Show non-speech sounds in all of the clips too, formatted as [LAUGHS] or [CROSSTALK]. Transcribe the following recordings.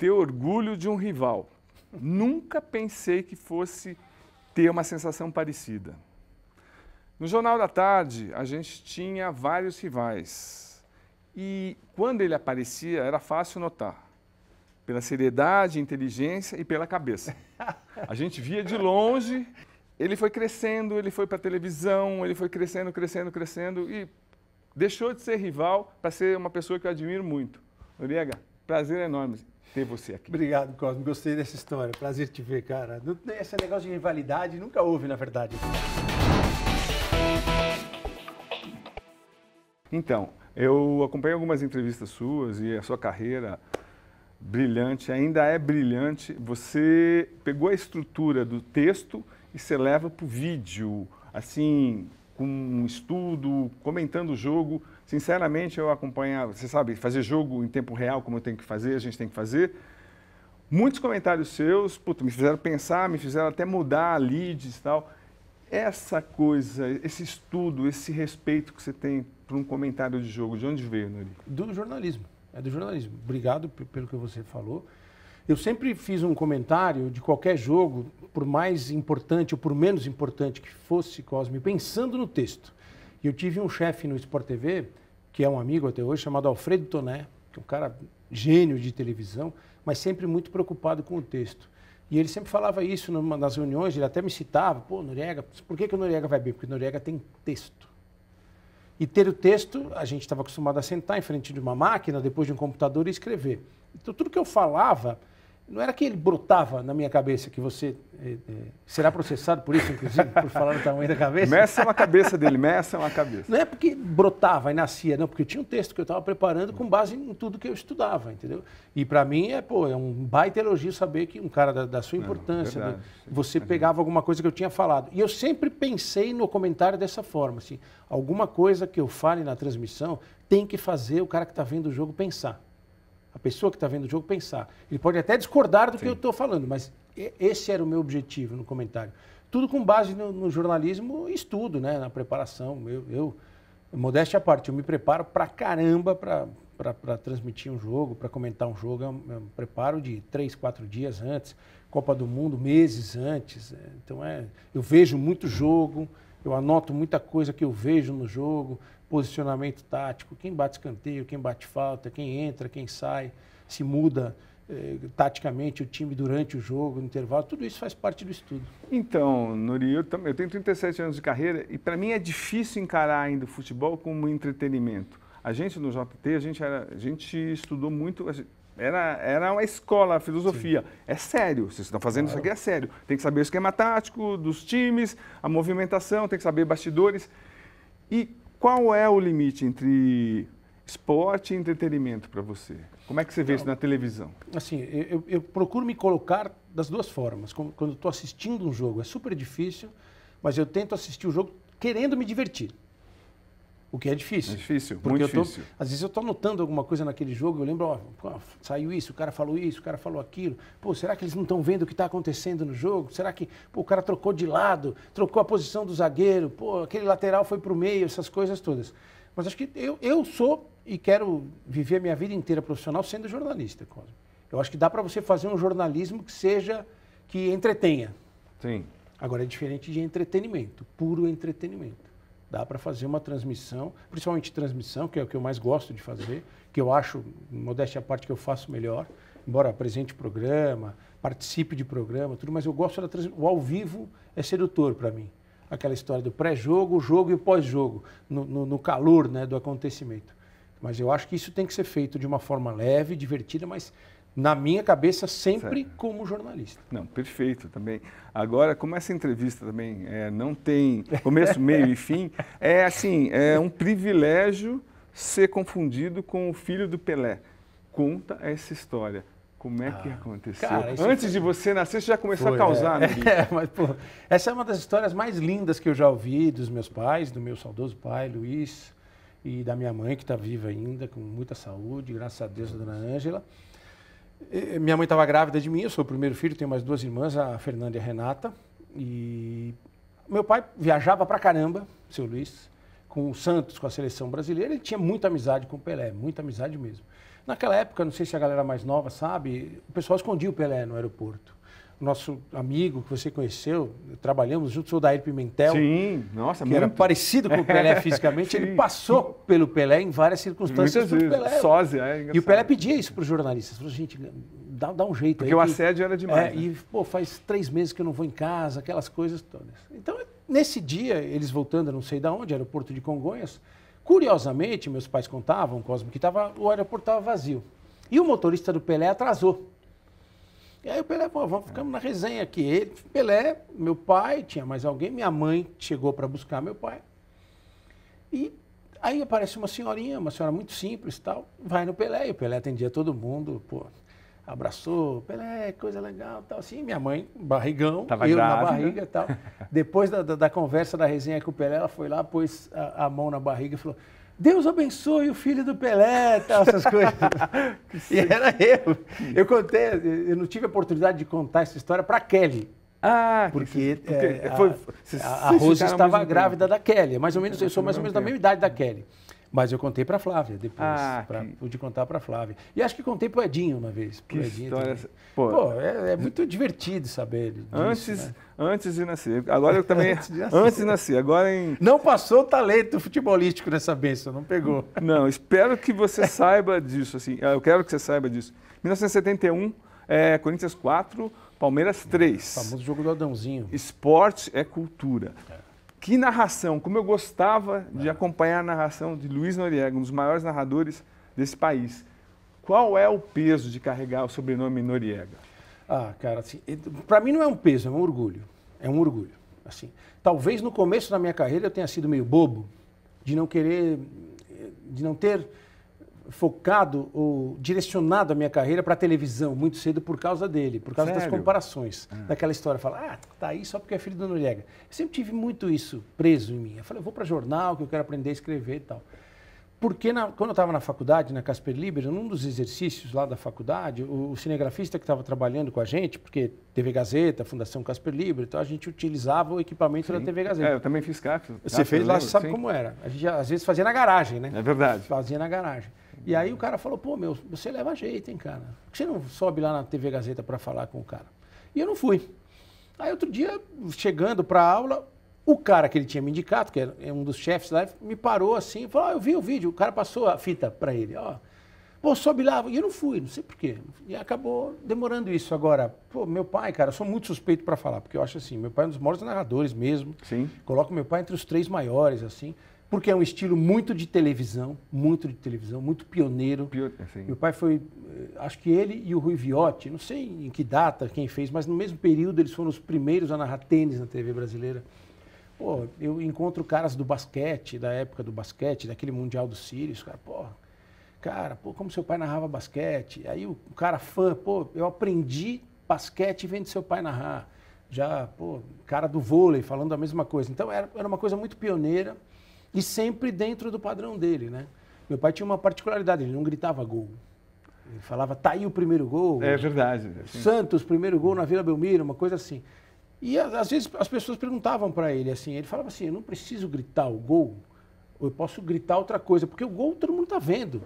ter orgulho de um rival. Nunca pensei que fosse ter uma sensação parecida. No Jornal da Tarde, a gente tinha vários rivais. E quando ele aparecia, era fácil notar. Pela seriedade, inteligência e pela cabeça. A gente via de longe, ele foi crescendo, ele foi para a televisão, ele foi crescendo, crescendo, crescendo e deixou de ser rival para ser uma pessoa que eu admiro muito. Noriega, prazer enorme ter você aqui. Obrigado, Cosme. Gostei dessa história. Prazer te ver, cara. Esse negócio de rivalidade nunca houve, na verdade. Então, eu acompanhei algumas entrevistas suas e a sua carreira brilhante, ainda é brilhante. Você pegou a estrutura do texto e você leva para o vídeo, assim, com um estudo, comentando o jogo. Sinceramente, eu acompanhava, você sabe, fazer jogo em tempo real, como eu tenho que fazer, a gente tem que fazer. Muitos comentários seus, puto, me fizeram pensar, me fizeram até mudar leads e tal. Essa coisa, esse estudo, esse respeito que você tem para um comentário de jogo, de onde veio, Nuri? Do jornalismo. É do jornalismo. Obrigado pelo que você falou. Eu sempre fiz um comentário de qualquer jogo, por mais importante ou por menos importante que fosse, Cosme, pensando no texto. Eu tive um chefe no Sport TV que é um amigo até hoje, chamado Alfredo Toné, que é um cara gênio de televisão, mas sempre muito preocupado com o texto. E ele sempre falava isso numa, nas reuniões, ele até me citava, pô, Noriega, por que, que o Noriega vai bem? Porque o Noriega tem texto. E ter o texto, a gente estava acostumado a sentar em frente de uma máquina, depois de um computador e escrever. Então, tudo que eu falava não era que ele brotava na minha cabeça que você eh, eh, será processado por isso, inclusive, por falar do tamanho da cabeça? é uma cabeça dele, é [LAUGHS] uma cabeça. Não é porque brotava e nascia, não, porque eu tinha um texto que eu estava preparando com base em tudo que eu estudava, entendeu? E para mim é, pô, é um baita elogio saber que um cara da, da sua importância, não, verdade, né? você uhum. pegava alguma coisa que eu tinha falado. E eu sempre pensei no comentário dessa forma, assim, alguma coisa que eu fale na transmissão tem que fazer o cara que está vendo o jogo pensar a pessoa que está vendo o jogo pensar. Ele pode até discordar do Sim. que eu estou falando, mas esse era o meu objetivo no comentário. Tudo com base no, no jornalismo estudo, né? na preparação. Eu, eu, modéstia à parte, eu me preparo pra caramba para transmitir um jogo, para comentar um jogo. Eu, é eu é preparo de três, quatro dias antes, Copa do Mundo, meses antes. É, então, é, eu vejo muito jogo, eu anoto muita coisa que eu vejo no jogo, posicionamento tático, quem bate escanteio, quem bate falta, quem entra, quem sai, se muda eh, taticamente o time durante o jogo, no intervalo, tudo isso faz parte do estudo. Então, Nuri, eu, eu tenho 37 anos de carreira e para mim é difícil encarar ainda o futebol como entretenimento. A gente no JT, a gente, era, a gente estudou muito, era, era uma escola, a filosofia. Sim. É sério, vocês estão fazendo claro. isso aqui, é sério. Tem que saber o esquema tático dos times, a movimentação, tem que saber bastidores. E qual é o limite entre esporte e entretenimento para você? Como é que você vê então, isso na televisão? Assim, eu, eu, procuro me colocar das duas formas. Quando estou assistindo um jogo, é super difícil, mas eu tento assistir o jogo querendo me divertir. O que é difícil. É difícil, porque muito tô, difícil. Às vezes eu estou anotando alguma coisa naquele jogo, eu lembro, ó, saiu isso, o cara falou isso, o cara falou aquilo. Pô, será que eles não estão vendo o que está acontecendo no jogo? Será que pô, o cara trocou de lado, trocou a posição do zagueiro, pô, aquele lateral foi para o meio, essas coisas todas. Mas acho que eu, eu sou e quero viver a minha vida inteira profissional sendo jornalista, Cosme. Eu acho que dá para você fazer um jornalismo que seja, que entretenha. Sim. Agora é diferente de entretenimento, puro entretenimento dá para fazer uma transmissão, principalmente transmissão, que é o que eu mais gosto de fazer, que eu acho, modéstia à parte, que eu faço melhor, embora apresente programa, participe de programa, tudo, mas eu gosto da transmissão. O ao vivo é sedutor para mim. Aquela história do pré-jogo, o jogo e o pós-jogo, no, no, no, calor né, do acontecimento. Mas eu acho que isso tem que ser feito de uma forma leve, divertida, mas na minha cabeça sempre certo. como jornalista. Não, perfeito também. Agora, como essa entrevista também é, não tem começo, [LAUGHS] meio e fim, é assim, é um privilégio ser confundido com o filho do Pelé. Conta essa história. Como é ah, que aconteceu? Cara, Antes foi... de você nascer, você já começou foi, a causar, né, é. É, [LAUGHS] mas, pô, essa é uma das histórias mais lindas que eu já ouvi dos meus pais, do meu saudoso pai, Luiz, e da minha mãe, que está viva ainda, com muita saúde, graças a Deus, a dona Ângela. Minha mãe estava grávida de mim, eu sou o primeiro filho, tenho mais duas irmãs, a Fernanda e a Renata. E meu pai viajava pra caramba, seu Luiz, com o Santos, com a seleção brasileira. Ele tinha muita amizade com o Pelé, muita amizade mesmo. Naquela época, não sei se a galera mais nova sabe, o pessoal escondia o Pelé no aeroporto nosso amigo que você conheceu, trabalhamos juntos, o Dair Pimentel. Sim, nossa, Que muito. era parecido com o Pelé [LAUGHS] fisicamente. ele passou pelo Pelé em várias circunstâncias. Muitas vezes, Pelé. sósia. É e o Pelé pedia isso para os jornalistas. Falou, gente, dá, dá um jeito Porque aí. Porque o assédio era demais. É, né? E, pô, faz três meses que eu não vou em casa, aquelas coisas todas. Então, nesse dia, eles voltando, não sei de onde, aeroporto de Congonhas, curiosamente, meus pais contavam, Cosmo, que tava, o aeroporto estava vazio. E o motorista do Pelé atrasou. E aí o Pelé falou, vamos, ficamos na resenha aqui. Ele, Pelé, meu pai, tinha mais alguém, minha mãe chegou para buscar meu pai. E aí aparece uma senhorinha, uma senhora muito simples e tal, vai no Pelé, e o Pelé atendia todo mundo, pô, abraçou, Pelé, coisa legal tal. Assim, minha mãe, barrigão, Tava eu na barriga e tal. [LAUGHS] Depois da, da, da, conversa, da resenha com o Pelé, ela foi lá, pôs a, a mão na barriga e falou, Deus abençoe o filho do Pelé, tal, essas coisas. [LAUGHS] e era eu. Eu contei, eu não tive a oportunidade de contar essa história para Kelly. Ah, porque, que, é, porque é, a, foi, a, a Rose estava grávida da Kelly, mais ou menos, eu sou mais ou menos da mesma idade da Kelly. Mas eu contei para Flávia depois. Ah, pra, que... Pude contar para Flávia. E acho que contei pro Edinho uma vez. Pro que Edinho história... Também. Pô, Pô é, é, muito divertido saber disso, né? Antes, né? antes de nascer. Agora eu também... [LAUGHS] antes, de nascer. antes de nascer. Agora em... Não passou o talento futebolístico nessa benção, não pegou. [LAUGHS] Não, espero que você saiba disso. Assim, ah, eu quero que você saiba disso. 1971, é, Corinthians 4, Palmeiras 3. O famoso jogo do Adãozinho. Esporte é cultura. É. Que narração, como eu gostava de é. acompanhar a narração de Luiz Noriega, um dos maiores narradores desse país. Qual é o peso de carregar o sobrenome Noriega? Ah, cara, assim, para mim não é um peso, é um orgulho. É um orgulho. Assim, talvez no começo da minha carreira eu tenha sido meio bobo de não querer, de não ter focado ou direcionado a minha carreira para a televisão muito cedo por causa dele, por causa Sério? das comparações. Ah. Daquela história, fala, ah, tá aí só porque é filho do Noriega. Eu sempre tive muito isso preso em mim. Eu falei, eu vou para jornal, que eu quero aprender a escrever e tal. Porque na, quando eu estava na faculdade, na Casper Libre num dos exercícios lá da faculdade, o, o cinegrafista que estava trabalhando com a gente, porque TV Gazeta, Fundação Casper Libre então a gente utilizava o equipamento Sim. da TV Gazeta. É, eu também fiz CAF. Você fez lá, sabe Sim. como era. A gente às vezes fazia na garagem, né? É verdade. Fazia na garagem. E aí o cara falou, pô, meu, você leva jeito, hein, cara? Por que você não sobe lá na TV Gazeta para falar com o cara? E eu não fui. Aí outro dia, chegando para a aula, o cara que ele tinha me indicado, que é um dos chefes lá, me parou assim e falou, ah, eu vi o vídeo. O cara passou a fita para ele, ó. Pô, sobe lá. E eu não fui, não sei porquê. E acabou demorando isso. Agora, pô, meu pai, cara, eu sou muito suspeito para falar, porque eu acho assim, meu pai é um dos maiores narradores mesmo. Sim. Coloco meu pai entre os três maiores, assim porque é um estilo muito de televisão, muito de televisão, muito pioneiro. Pio, é, Meu pai foi, eh, acho que ele e o Rui Viotti, não sei em que data quem fez, mas no mesmo período eles foram os primeiros a narrar tênis na TV brasileira. Pô, eu encontro caras do basquete, da época do basquete, daquele Mundial dos Sírios, cara, pô, cara, pô, como seu pai narrava basquete. Aí o cara fã, pô, eu aprendi basquete vendo seu pai narrar. Já, pô, cara do vôlei falando a mesma coisa. Então era, era uma coisa muito pioneira e sempre dentro do padrão dele, né? Meu pai tinha uma particularidade, ele não gritava gol. Ele falava, tá aí o primeiro gol. É verdade. É assim. Santos, primeiro gol na Vila Belmiro, uma coisa assim. E às vezes as pessoas perguntavam para ele assim, ele falava assim, eu não preciso gritar o gol, eu posso gritar outra coisa, porque o gol todo mundo tá vendo.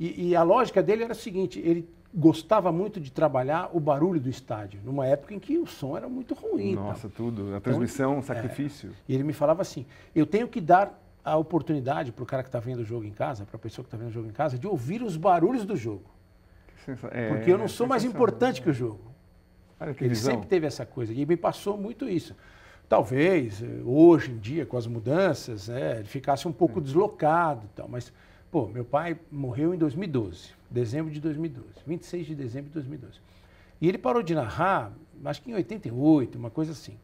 E, e a lógica dele era a seguinte, ele gostava muito de trabalhar o barulho do estádio, numa época em que o som era muito ruim. Nossa, tudo, a então, transmissão, então, sacrifício. É, e ele me falava assim, eu tenho que dar a oportunidade para o cara que está vendo o jogo em casa, para a pessoa que está vendo o jogo em casa, de ouvir os barulhos do jogo. É, Porque eu não sou mais importante que o jogo. Olha, que Ele visão. sempre teve essa coisa e me passou muito isso. Talvez eh, hoje em dia, com as mudanças, né, ele ficasse um pouco é. deslocado e tal, mas, pô, meu pai morreu em 2012, dezembro de 2012, 26 de dezembro de 2012. E ele parou de narrar, acho que em 88, uma coisa assim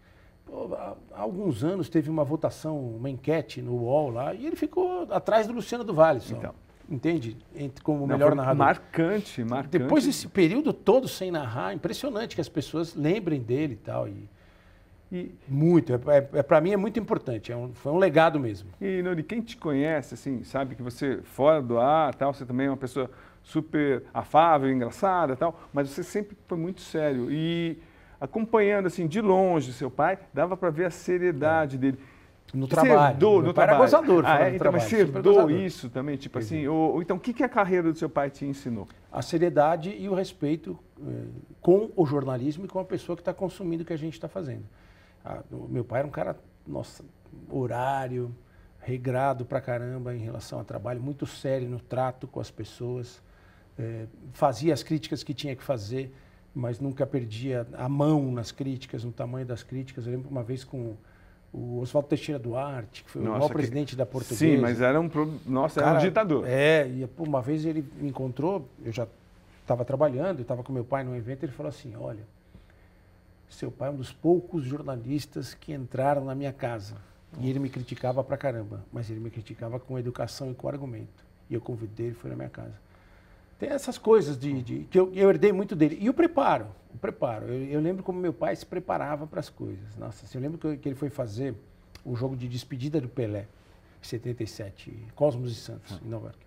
há alguns anos teve uma votação, uma enquete no UOL lá, e ele ficou atrás do Luciano do Vale. Só. Então. Entende? Entre, como o melhor narrador. Marcante, marcante. Depois desse período todo sem narrar, impressionante que as pessoas lembrem dele e tal. E, e muito, é, é, é para mim é muito importante, é um, foi um legado mesmo. E Nuri, quem te conhece, assim, sabe que você fora do ar, tal, você também é uma pessoa super afável, engraçada, tal, mas você sempre foi muito sério e acompanhando assim de longe seu pai, dava para ver a seriedade é. dele. No trabalho. no trabalho. Era gozador, ah, é, então, trabalho, mas você isso também, tipo assim, ou, ou, então o que, que a carreira do seu pai te ensinou? A seriedade e o respeito eh, com o jornalismo e com a pessoa que está consumindo o que a gente está fazendo. Ah, o meu pai era um cara, nossa, horário, regrado pra caramba em relação ao trabalho, muito sério no trato com as pessoas, eh, fazia as críticas que tinha que fazer mas nunca perdia a mão nas críticas, no tamanho das críticas. Eu lembro uma vez com o Oswaldo Teixeira Duarte, que foi Nossa, o maior que... presidente da portuguesa. Sim, mas era um, pro... Nossa, Cara, era um ditador. É, e uma vez ele me encontrou, eu já estava trabalhando, estava com meu pai num evento, ele falou assim, olha, seu pai é um dos poucos jornalistas que entraram na minha casa. E ele me criticava pra caramba, mas ele me criticava com educação e com argumento. E eu convidei ele, foi na minha casa. Tem essas coisas de, de que eu, eu, herdei muito dele. E o preparo, o preparo. Eu, eu lembro como meu pai se preparava para as coisas. Nossa, assim, eu lembro que, eu, que, ele foi fazer o jogo de despedida do Pelé, em 77, Cosmos e Santos, em Nova York.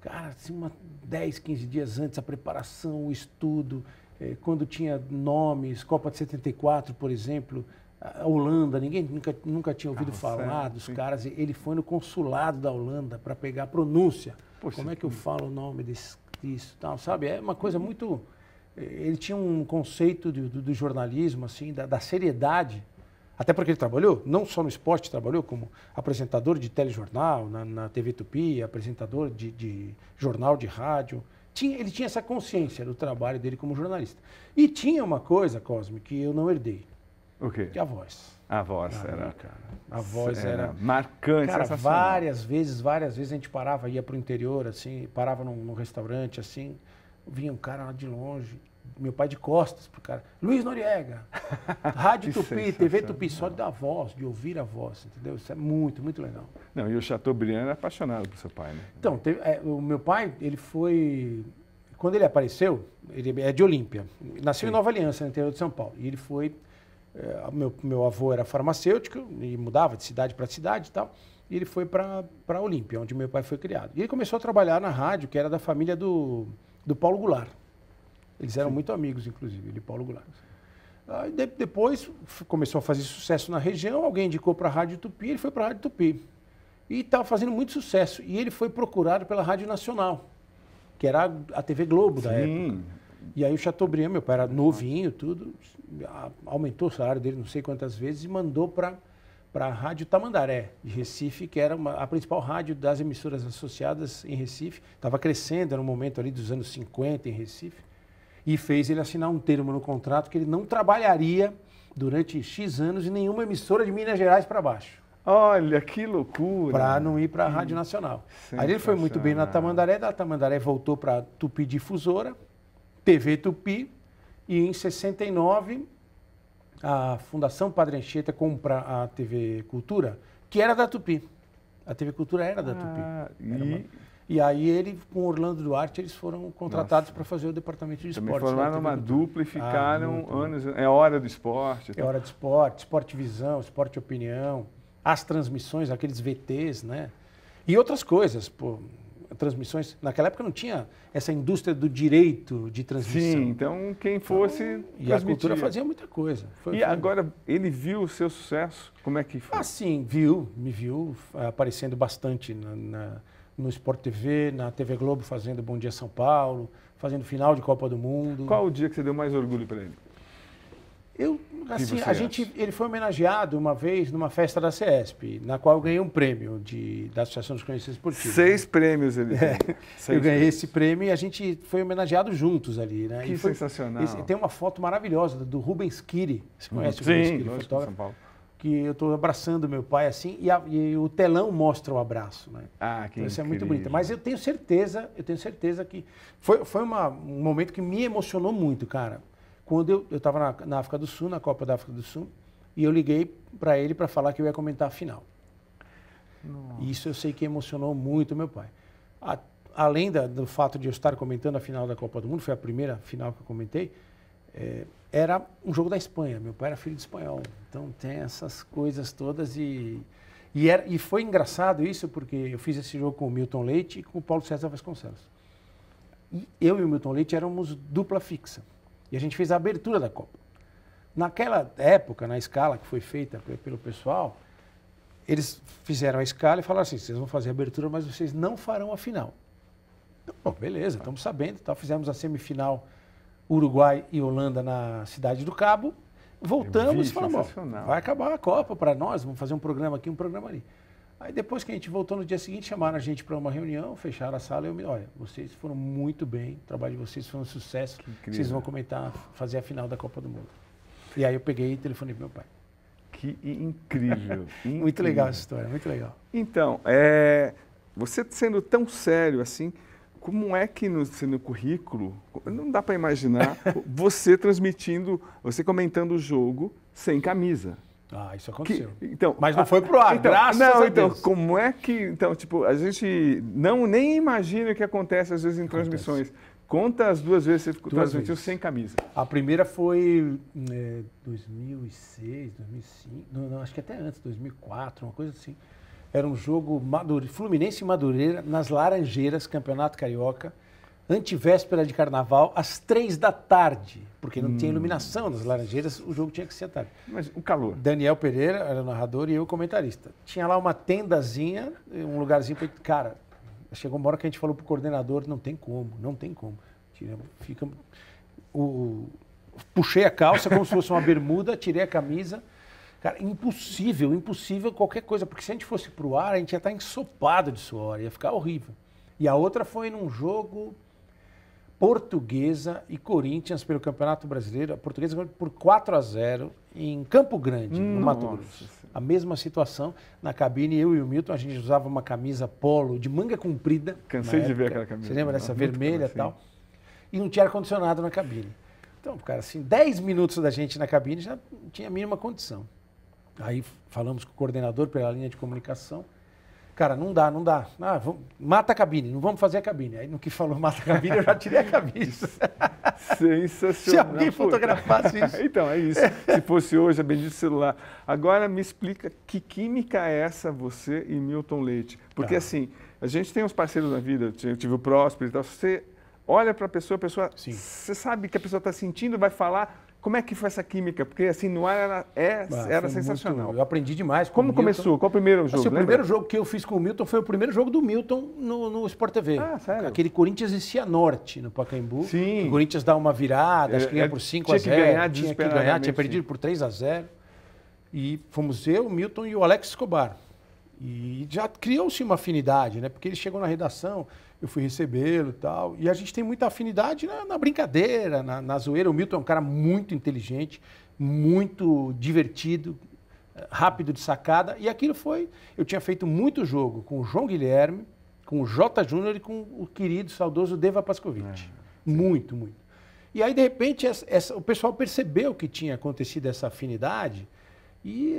Cara, assim, uma, 10, 15 dias antes, a preparação, o estudo, eh, quando tinha nomes, Copa de 74, por exemplo, a Holanda, ninguém nunca, nunca tinha ouvido falar dos sim. caras. Ele foi no consulado da Holanda para pegar a pronúncia. Poxa, Como é que eu falo o nome desses isso, tal, sabe? É uma coisa muito. Ele tinha um conceito do, do, do jornalismo, assim, da, da, seriedade. Até porque ele trabalhou, não só no esporte, trabalhou como apresentador de telejornal, na, na TV Tupi, apresentador de, de jornal de rádio. Tinha, ele tinha essa consciência do trabalho dele como jornalista. E tinha uma coisa, Cosme, que eu não herdei. O okay. quê? Que é a voz. A voz ah, era. Cara. A voz era, era marcante, cara, várias vezes, várias vezes a gente parava, ia para o interior, assim, parava num, num, restaurante, assim, vinha um cara lá de longe, meu pai de costas pro cara, Luiz Noriega, [LAUGHS] Rádio Tupi, TV Tupi, só da voz, de ouvir a voz, entendeu? Isso é muito, muito legal. Não, e o Chateaubriand era apaixonado por seu pai, né? Então, teve, é, o meu pai, ele foi... Quando ele apareceu, ele é de Olímpia, nasceu Sim. em Nova Aliança, no interior de São Paulo, e ele foi é, meu, meu avô era farmacêutico e mudava de cidade para cidade e tal. E ele foi para Olímpia, onde meu pai foi criado. E ele começou a trabalhar na rádio, que era da família do, do Paulo Goulart. Eles eram Sim. muito amigos, inclusive, ele e Paulo Goulart. Aí, de, depois começou a fazer sucesso na região, alguém indicou para a Rádio Tupi, ele foi para a Rádio Tupi. E estava fazendo muito sucesso. E ele foi procurado pela Rádio Nacional, que era a TV Globo Sim. da época. E aí o Chateaubriand, meu pai era novinho, tudo, aumentou o salário dele não sei quantas vezes e mandou para a Rádio Tamandaré, de Recife, que era uma, a principal rádio das emissoras associadas em Recife. Estava crescendo, era um momento ali dos anos 50 em Recife. E fez ele assinar um termo no contrato que ele não trabalharia durante X anos em nenhuma emissora de Minas Gerais para baixo. Olha, que loucura! Para não ir para a Rádio hum. Nacional. Aí ele foi muito bem na Tamandaré, da Tamandaré voltou para Tupi Difusora, TV Tupi, e em 69 a Fundação Padre Anchieta compra a TV Cultura, que era da Tupi. A TV Cultura era da ah, Tupi. Era e... Uma... e... aí ele, com Orlando Duarte, eles foram contratados para fazer o departamento de esportes. Também formaram uma dupla e ah, ficaram ah, anos. É hora do esporte. Então. É hora do esporte, esporte visão, esporte opinião, as transmissões, aqueles VTs, né? E outras coisas, pô, transmissões. Naquela época não tinha essa indústria do direito de transmissão. Sim, então quem fosse. Então, e a cultura fazia muita coisa. Foi, e foi... agora ele viu o seu sucesso? Como é que foi? Ah, sim, viu, me viu eh, aparecendo bastante na, na, no Sport TV, na TV Globo, fazendo Bom Dia São Paulo, fazendo final de Copa do Mundo. Qual o dia que você deu mais orgulho para ele? Eu, assim, a gente, ele foi homenageado uma vez numa festa da CESP, na qual eu ganhei um prêmio de, da Associação dos Conhecidos Esportivos. Né? Seis né? prêmios ele é, [LAUGHS] Seis Eu ganhei prêmios. esse prêmio e a gente foi homenageado juntos ali, né? Que foi, sensacional. Esse, tem uma foto maravilhosa do Rubens Kiri, você conhece hum, o Rubens Kiri, fotógrafo? São Paulo. Que eu estou abraçando meu pai assim e, a, e, o telão mostra o abraço, né? Ah, que então, Isso é muito bonito. Mas eu tenho certeza, eu tenho certeza que foi, foi uma, um momento que me emocionou muito, cara quando eu estava na, na, África do Sul, na Copa da África do Sul, e eu liguei para ele para falar que eu ia comentar a final. Nossa. Isso eu sei que emocionou muito meu pai. A, além da, do fato de eu estar comentando a final da Copa do Mundo, foi a primeira final que eu comentei, é, era um jogo da Espanha. Meu pai era filho de espanhol. Então tem essas coisas todas e. E, era, e foi engraçado isso, porque eu fiz esse jogo com o Milton Leite e com o Paulo César Vasconcelos. E eu e o Milton Leite éramos dupla fixa. E a gente fez a abertura da Copa. Naquela época, na escala que foi feita pelo pessoal, eles fizeram a escala e falaram assim: vocês vão fazer a abertura, mas vocês não farão a final. Então, bom, beleza, estamos sabendo. então Fizemos a semifinal Uruguai e Holanda na Cidade do Cabo. Voltamos vi, e falamos: vai acabar a Copa para nós, vamos fazer um programa aqui, um programa ali. Aí depois que a gente voltou no dia seguinte, chamaram a gente para uma reunião, fecharam a sala e eu me olha, vocês foram muito bem, o trabalho de vocês foi um sucesso, vocês vão comentar, fazer a final da Copa do Mundo. E aí eu peguei e telefonei para meu pai. Que incrível. incrível. [LAUGHS] muito legal essa história, muito legal. Então, é, você sendo tão sério assim, como é que no, no currículo, não dá para imaginar, [LAUGHS] você transmitindo, você comentando o jogo sem camisa. Ah, isso aconteceu. Que, então, Mas não foi pro ar, então, graças não, a então, Deus. Então, como é que... Então, tipo, a gente não nem imagina o que acontece às vezes em acontece. transmissões. Conta as duas vezes que você duas transmitiu vezes. sem camisa. A primeira foi é, 2006, 2005, não, não, acho que até antes, 2004, uma coisa assim. Era um jogo Madure, Fluminense e Madureira nas Laranjeiras, Campeonato Carioca antivéspera de carnaval, às três da tarde, porque não hum. tinha iluminação nas Laranjeiras, o jogo tinha que ser à tarde. Mas o calor. Daniel Pereira era o narrador e eu o comentarista. Tinha lá uma tendazinha, um lugarzinho. para Cara, chegou uma hora que a gente falou pro coordenador: não tem como, não tem como. Fica... O... Puxei a calça como se fosse uma bermuda, tirei a camisa. Cara, impossível, impossível qualquer coisa, porque se a gente fosse pro ar, a gente ia estar tá ensopado de suor, ia ficar horrível. E a outra foi num jogo Portuguesa e Corinthians pelo Campeonato Brasileiro. A Portuguesa por 4 a 0 em Campo Grande, no Mato Grosso. A mesma situação na cabine, eu e o Milton, a gente usava uma camisa polo de manga comprida. Cansei de ver aquela camisa. Você lembra dessa vermelha e tal? E não tinha ar-condicionado na cabine. Então, cara, assim, 10 minutos da gente na cabine já tinha a mínima condição. Aí falamos com o coordenador pela linha de comunicação. Cara, não dá, não dá. Ah, vamos, mata a cabine, não vamos fazer a cabine. Aí no que falou mata a cabine, eu já tirei a cabine. [LAUGHS] Sensacional. Se alguém fotografasse isso. então, é isso. Se fosse hoje, a bendita celular. Agora me explica que química é essa você e Milton Leite? Porque ah. assim, a gente tem uns parceiros na vida, eu tive o Próspero e tal. Você olha para a pessoa, a pessoa, Sim. você sabe que a pessoa está sentindo, vai falar, como é que foi essa química? Porque assim, no ar era, é, ah, era sensacional. Muito, eu aprendi demais. Com Como começou? Qual o primeiro assim, jogo? Assim, o primeiro jogo que eu fiz com o Milton foi o primeiro jogo do Milton no, no Sport TV. Ah, sério? Aquele Corinthians em Cianorte, no Pacaembu. Sim. O Corinthians dá uma virada, acho é, que ganha é, por 5 a 0 Tinha que ganhar, tinha que ganhar, tinha perdido sim. por 3 a 0 E fomos eu, Milton e o Alex Escobar. E já criou-se uma afinidade, né? Porque ele chegou na redação, eu fui recebê-lo e tal. E a gente tem muita afinidade na, na brincadeira, na, na, zoeira. O Milton é um cara muito inteligente, muito divertido, rápido de sacada. E aquilo foi. Eu tinha feito muito jogo com o João Guilherme, com o Jota Júnior e com o querido, saudoso Deva Pascovitch. É, muito, muito. E aí, de repente, essa, essa, o pessoal percebeu que tinha acontecido essa afinidade. E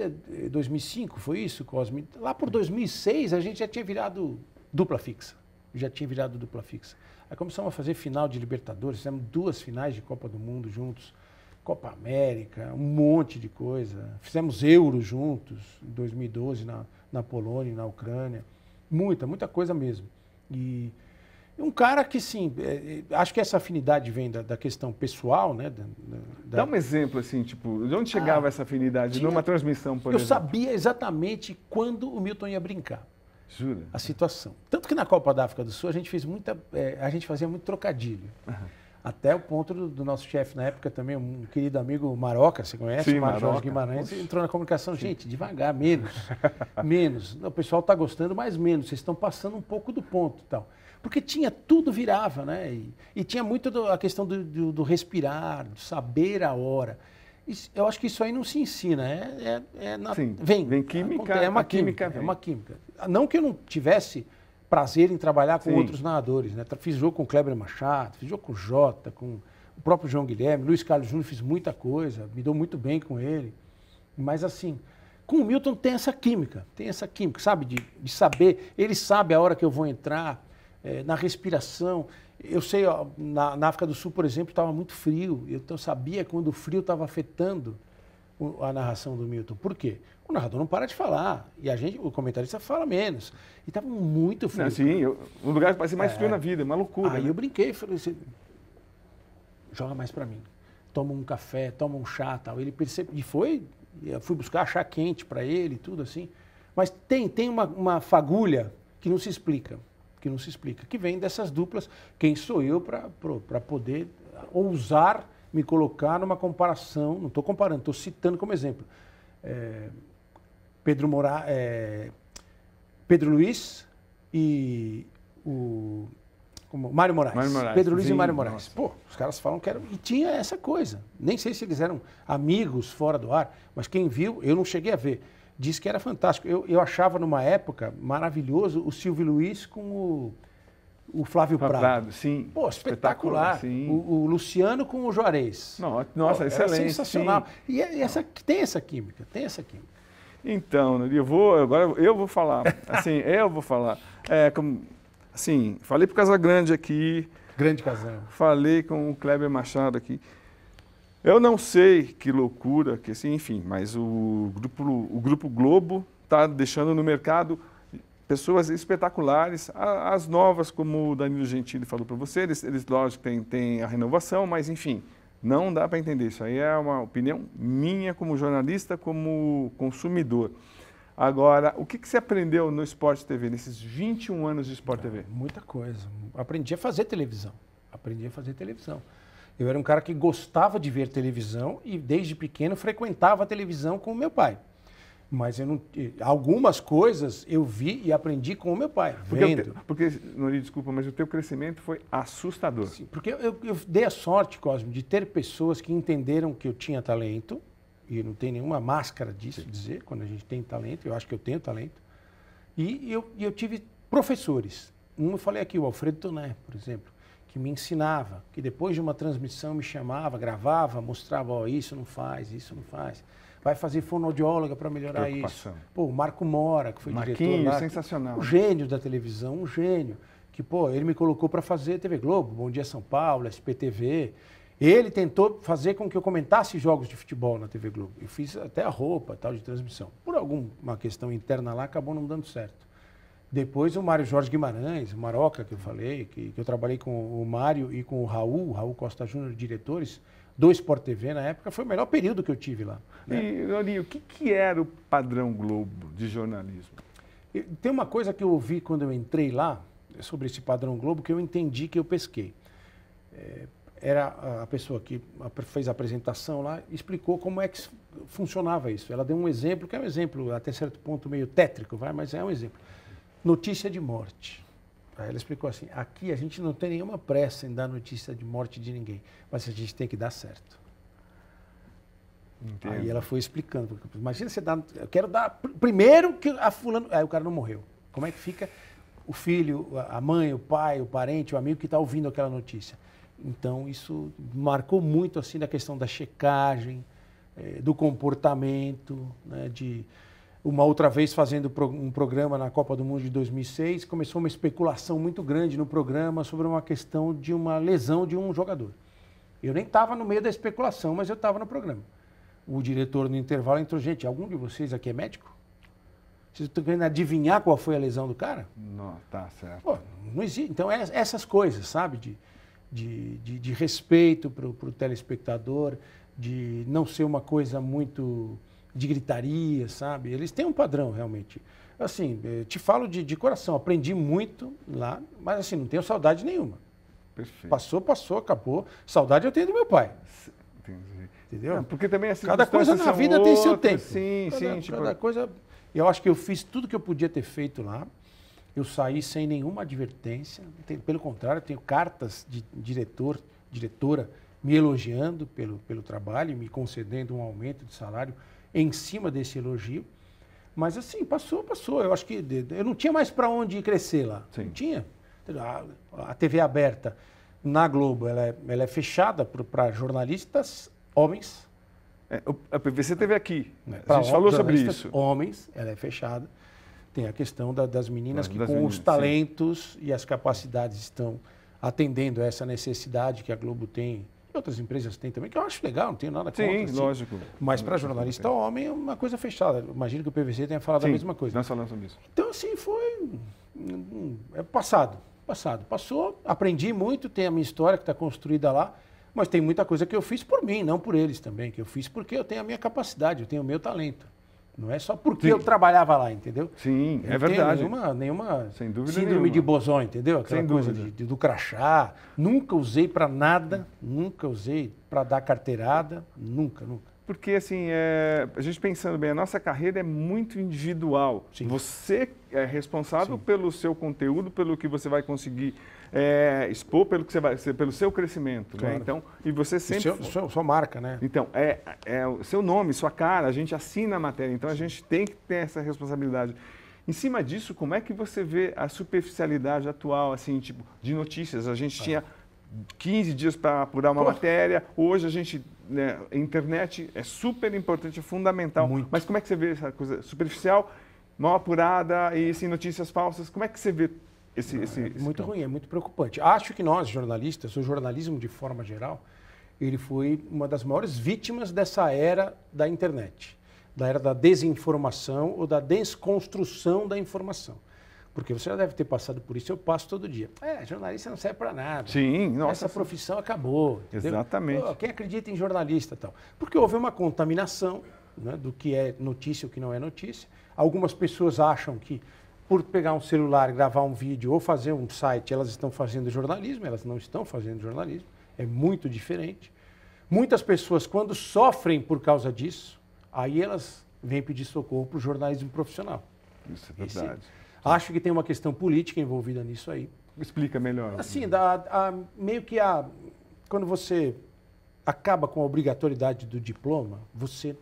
2005 eh, foi isso, Cosme? Lá por 2006 a gente já tinha virado dupla fixa já tinha virado dupla fixa. Aí começamos a fazer final de Libertadores, fizemos duas finais de Copa do Mundo juntos, Copa América, um monte de coisa. Fizemos Euro juntos, em 2012, na, na Polônia, na Ucrânia. Muita, muita coisa mesmo. E um cara que, sim, é, é, acho que essa afinidade vem da, da questão pessoal, né? Da, da... Dá um exemplo, assim, tipo, de onde ah, chegava ah, essa afinidade? Tinha... Numa transmissão, por eu exemplo. Eu sabia exatamente quando o Milton ia brincar. Jura? A situação. Tanto que na Copa da África do Sul a gente fez muita. É, a gente fazia muito trocadilho. Uhum. Até o ponto do, do nosso chefe na época também, um querido amigo Maroca, você conhece? Sim, Maroca. Jorge Guimarães, Oxi. entrou na comunicação, Sim. gente, devagar, menos, [LAUGHS] menos. o pessoal está gostando, mas menos, vocês estão passando um pouco do ponto tal. Porque tinha, tudo virava, né? E, e tinha muito do, a questão do, do, do respirar, do saber a hora eu acho que isso aí não se ensina. É, é, é na, Sim, vem. Vem química. É uma química. química é uma química. Não que eu não tivesse prazer em trabalhar com Sim. outros nadadores. Né? Fiz jogo com o Kleber Machado, fiz jogo com o Jota, com o próprio João Guilherme, Luiz Carlos Júnior, fiz muita coisa, me dou muito bem com ele. Mas assim, com o Milton tem essa química, tem essa química, sabe? De, de saber, ele sabe a hora que eu vou entrar, é, na respiração. Eu sei, ó, na, na, África do Sul, por exemplo, estava muito frio. Então eu sabia quando o frio estava afetando o, a narração do Milton. Por quê? O narrador não para de falar. E a gente, o comentarista fala menos. E estava muito frio. Não, sim, eu, um lugar que ser mais é, frio na vida, é uma loucura. Aí né? eu brinquei, falei assim, joga mais para mim. Toma um café, toma um chá tal. Ele percebe E foi, eu fui buscar chá quente para ele, tudo assim. Mas tem, tem uma, uma fagulha que não se explica que não se explica, que vem dessas duplas. Quem sou eu para poder ousar me colocar numa comparação? Não estou comparando, estou citando como exemplo. É, Pedro, Mora, é, Pedro Luiz e o como Mário Moraes. Moraes. Pedro Luiz Sim, e Mário Moraes. Nossa. Pô, os caras falam que eram. E tinha essa coisa. Nem sei se eles eram amigos fora do ar, mas quem viu, eu não cheguei a ver disse que era fantástico. Eu, eu achava, numa época, maravilhoso o Silvio Luiz com o, o Flávio Prado. Prado. Sim. Pô, espetacular. espetacular sim. O, o, Luciano com o Juarez. Não, nossa, Pô, excelente. sensacional. Sim. E, é, e essa, tem essa química, tem essa química. Então, eu vou, agora eu vou falar, [LAUGHS] assim, eu vou falar. É, como, assim, falei pro Casagrande aqui. Grande Casão. Falei com o Kleber Machado aqui. Eu não sei que loucura, que assim, enfim, mas o grupo, o grupo Globo está deixando no mercado pessoas espetaculares, as novas, como o Danilo Gentili falou para você, eles, eles lógico, têm, têm a renovação, mas enfim, não dá para entender. Isso aí é uma opinião minha como jornalista, como consumidor. Agora, o que, que você aprendeu no Esporte TV, nesses 21 anos de Esporte TV? Muita coisa. Aprendi a fazer televisão. Aprendi a fazer televisão. Eu era um cara que gostava de ver televisão e desde pequeno frequentava a televisão com o meu pai. Mas não, eh, algumas coisas eu vi e aprendi com o meu pai, porque vendo. Te, porque, Nuri, desculpa, mas o teu crescimento foi assustador. Sim, porque eu, eu, dei a sorte, Cosme, de ter pessoas que entenderam que eu tinha talento, e não tem nenhuma máscara disso Sim. dizer, quando a gente tem talento, eu acho que eu tenho talento, e eu, eu tive professores. Um eu falei aqui, o Alfredo Toné, por exemplo que me ensinava, que depois de uma transmissão me chamava, gravava, mostrava, ó, oh, isso não faz, isso não faz. Vai fazer fonoaudióloga para melhorar isso. Pô, o Marco Mora, que foi diretor lá. sensacional. Um gênio da televisão, um gênio. Que, pô, ele me colocou para fazer TV Globo, Bom Dia São Paulo, SPTV. Ele tentou fazer com que eu comentasse jogos de futebol na TV Globo. Eu fiz até a roupa, tal, de transmissão. Por alguma questão interna lá, acabou não dando certo. Depois o Mário Jorge Guimarães, o Maroca, que eu falei, que, que eu trabalhei com o Mário e com o Raul, Raul Costa Júnior, diretores do Sport TV na época, foi o melhor período que eu tive lá. Né? E, Leoninho, o que, que era o padrão Globo de jornalismo? Tem uma coisa que eu ouvi quando eu entrei lá, sobre esse padrão Globo, que eu entendi que eu pesquei. É, era a pessoa que fez a apresentação lá, explicou como é que funcionava isso. Ela deu um exemplo, que é um exemplo até certo ponto meio tétrico, vai, mas é um exemplo notícia de morte. Aí ela explicou assim: aqui a gente não tem nenhuma pressa em dar notícia de morte de ninguém, mas a gente tem que dar certo. Entendo. Aí ela foi explicando. Imagina você dar. Eu quero dar. Primeiro que a fulano. Aí o cara não morreu. Como é que fica o filho, a mãe, o pai, o parente, o amigo que está ouvindo aquela notícia? Então, isso marcou muito assim na questão da checagem, eh, do comportamento, né, de uma outra vez fazendo um programa na Copa do Mundo de 2006, começou uma especulação muito grande no programa sobre uma questão de uma lesão de um jogador. Eu nem estava no meio da especulação, mas eu estava no programa. O diretor no intervalo entrou, gente, algum de vocês aqui é médico? Vocês estão querendo adivinhar qual foi a lesão do cara? Não, tá certo. Pô, não existe. Então, é essas coisas, sabe? De, de, de, de respeito para o telespectador, de não ser uma coisa muito de gritaria, sabe? Eles têm um padrão, realmente. Assim, eh, te falo de, de coração, aprendi muito lá, mas assim, não tenho saudade nenhuma. Perfeito. Passou, passou, acabou. Saudade eu tenho do meu pai. Entendi. Entendeu? Não, porque também assim, cada coisa na vida outras, tem seu tempo. Sim, cada, sim. Tipo... Cada coisa. Eu acho que eu fiz tudo que eu podia ter feito lá. Eu saí sem nenhuma advertência. Pelo contrário, tenho cartas de diretor, diretora me elogiando pelo, pelo trabalho, me concedendo um aumento de salário em cima desse elogio. Mas assim, passou, passou. Eu acho que eu não tinha mais para onde crescer lá. Sim. Não tinha. A, a, TV é aberta na Globo, ela é, ela é fechada para jornalistas homens. É, a PVC teve aqui. Né? A gente falou sobre isso. Homens, ela é fechada. Tem a questão da, das meninas que das com meninas, os talentos sim. e as capacidades estão atendendo a essa necessidade que a Globo tem e outras empresas têm também, que eu acho legal, não tenho nada contra. Sim, assim. lógico. Mas para jornalista homem é uma coisa fechada. Imagino que o PVC tenha falado Sim, a mesma coisa. Nós falamos sobre isso. Então, assim, foi. É passado. Passado. Passou, aprendi muito, tem a minha história que está construída lá, mas tem muita coisa que eu fiz por mim, não por eles também, que eu fiz porque eu tenho a minha capacidade, eu tenho o meu talento. Não é só porque Sim. eu trabalhava lá, entendeu? Sim, eu é verdade. Nenhuma, nenhuma Sem dúvida síndrome nenhuma. de boson, entendeu? Aquela Sem coisa de, de, do crachá. Nunca usei para nada, nunca usei para dar carteirada, nunca, nunca. Porque, assim, é, a gente pensando bem, a nossa carreira é muito individual. Sim. Você é responsável Sim. pelo seu conteúdo, pelo que você vai conseguir é, expor pelo, que você vai, pelo seu crescimento. Né? Claro. Né? Então, e você sempre. E seu, sua, marca, né? Então, é, é o seu nome, sua cara, a gente assina a matéria, então a gente tem que ter essa responsabilidade. Em cima disso, como é que você vê a superficialidade atual, assim, tipo, de notícias? A gente ah. tinha 15 dias para apurar uma Pô. matéria, hoje a gente. Né, internet é super importante, é fundamental. Muito. Mas como é que você vê essa coisa superficial, mal apurada e assim, notícias falsas? Como é que você vê esse, esse, é esse muito ruim, é muito preocupante. Acho que nós, jornalistas, o jornalismo de forma geral, ele foi uma das maiores vítimas dessa era da internet, da era da desinformação ou da desconstrução da informação. Porque você já deve ter passado por isso, eu passo todo dia. É, jornalista não serve para nada. Sim, nossa. Essa profissão acabou. Entendeu? Exatamente. Pô, quem acredita em jornalista tal? Porque houve uma contaminação né, do que é notícia e o que não é notícia. Algumas pessoas acham que por pegar um celular, gravar um vídeo ou fazer um site, elas estão fazendo jornalismo, elas não estão fazendo jornalismo, é muito diferente. Muitas pessoas, quando sofrem por causa disso, aí elas vêm pedir socorro para o jornalismo profissional. Isso é verdade. Esse, acho que tem uma questão política envolvida nisso aí. Explica melhor. Assim, da, a, meio que a, quando você acaba com a obrigatoriedade do diploma, você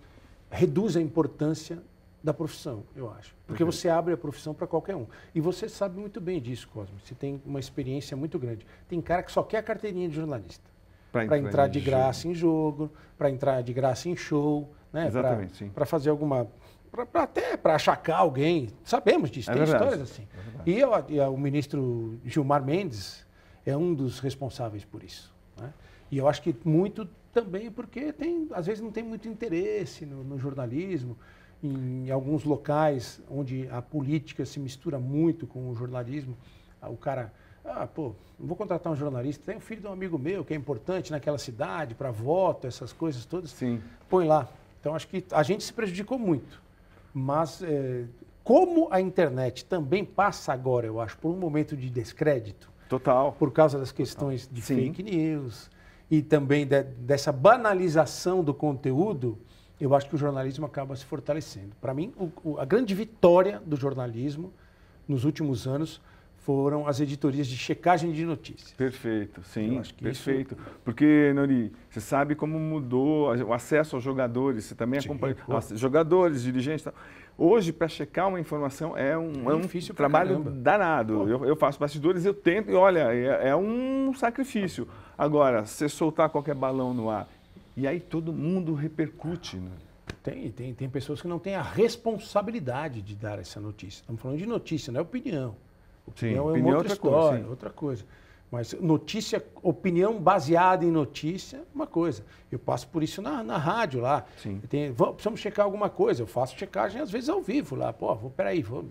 reduz a importância da profissão, eu acho. Porque uhum. você abre a profissão para qualquer um. E você sabe muito bem disso, Cosme. Você tem uma experiência muito grande. Tem cara que só quer a carteirinha de jornalista. Para entrar, entrar, de graça em jogo, para entrar de graça em show, né? Exatamente, Para fazer alguma. Pra, pra até para achacar alguém. Sabemos disso, é tem verdade. histórias assim. É e, eu, e o ministro Gilmar Mendes é um dos responsáveis por isso. Né? E eu acho que muito também porque tem, às vezes não tem muito interesse no, no jornalismo em alguns locais onde a política se mistura muito com o jornalismo, o cara, ah, pô, não vou contratar um jornalista, tem o filho de um amigo meu que é importante naquela cidade para voto, essas coisas todas, Sim. põe lá. Então acho que a gente se prejudicou muito, mas é, como a internet também passa agora, eu acho, por um momento de descrédito, total, por causa das questões de Sim. fake news e também de, dessa banalização do conteúdo eu acho que o jornalismo acaba se fortalecendo. Para mim, o, o, a grande vitória do jornalismo nos últimos anos foram as editorias de checagem de notícias. Perfeito, sim, perfeito. Isso... Porque, Nori, você sabe como mudou o acesso aos jogadores, você também sim, acompanha jogadores, dirigentes. Tal. Hoje, para checar uma informação é um, é, é um difícil trabalho caramba. danado. Eu, eu, faço bastidores, eu tento, e olha, é, é um sacrifício. Agora, você soltar qualquer balão no ar e aí todo mundo repercute, né? Tem, tem, tem pessoas que não têm a responsabilidade de dar essa notícia. Estamos falando de notícia, não é opinião. Opinião sim, é opinião é outra, outra história, coisa, outra coisa. Mas notícia, opinião baseada em notícia, uma coisa. Eu passo por isso na, na rádio lá. Sim. Tenho, precisamos checar alguma coisa. Eu faço checagem às vezes ao vivo lá. Pô, vou, peraí, vou,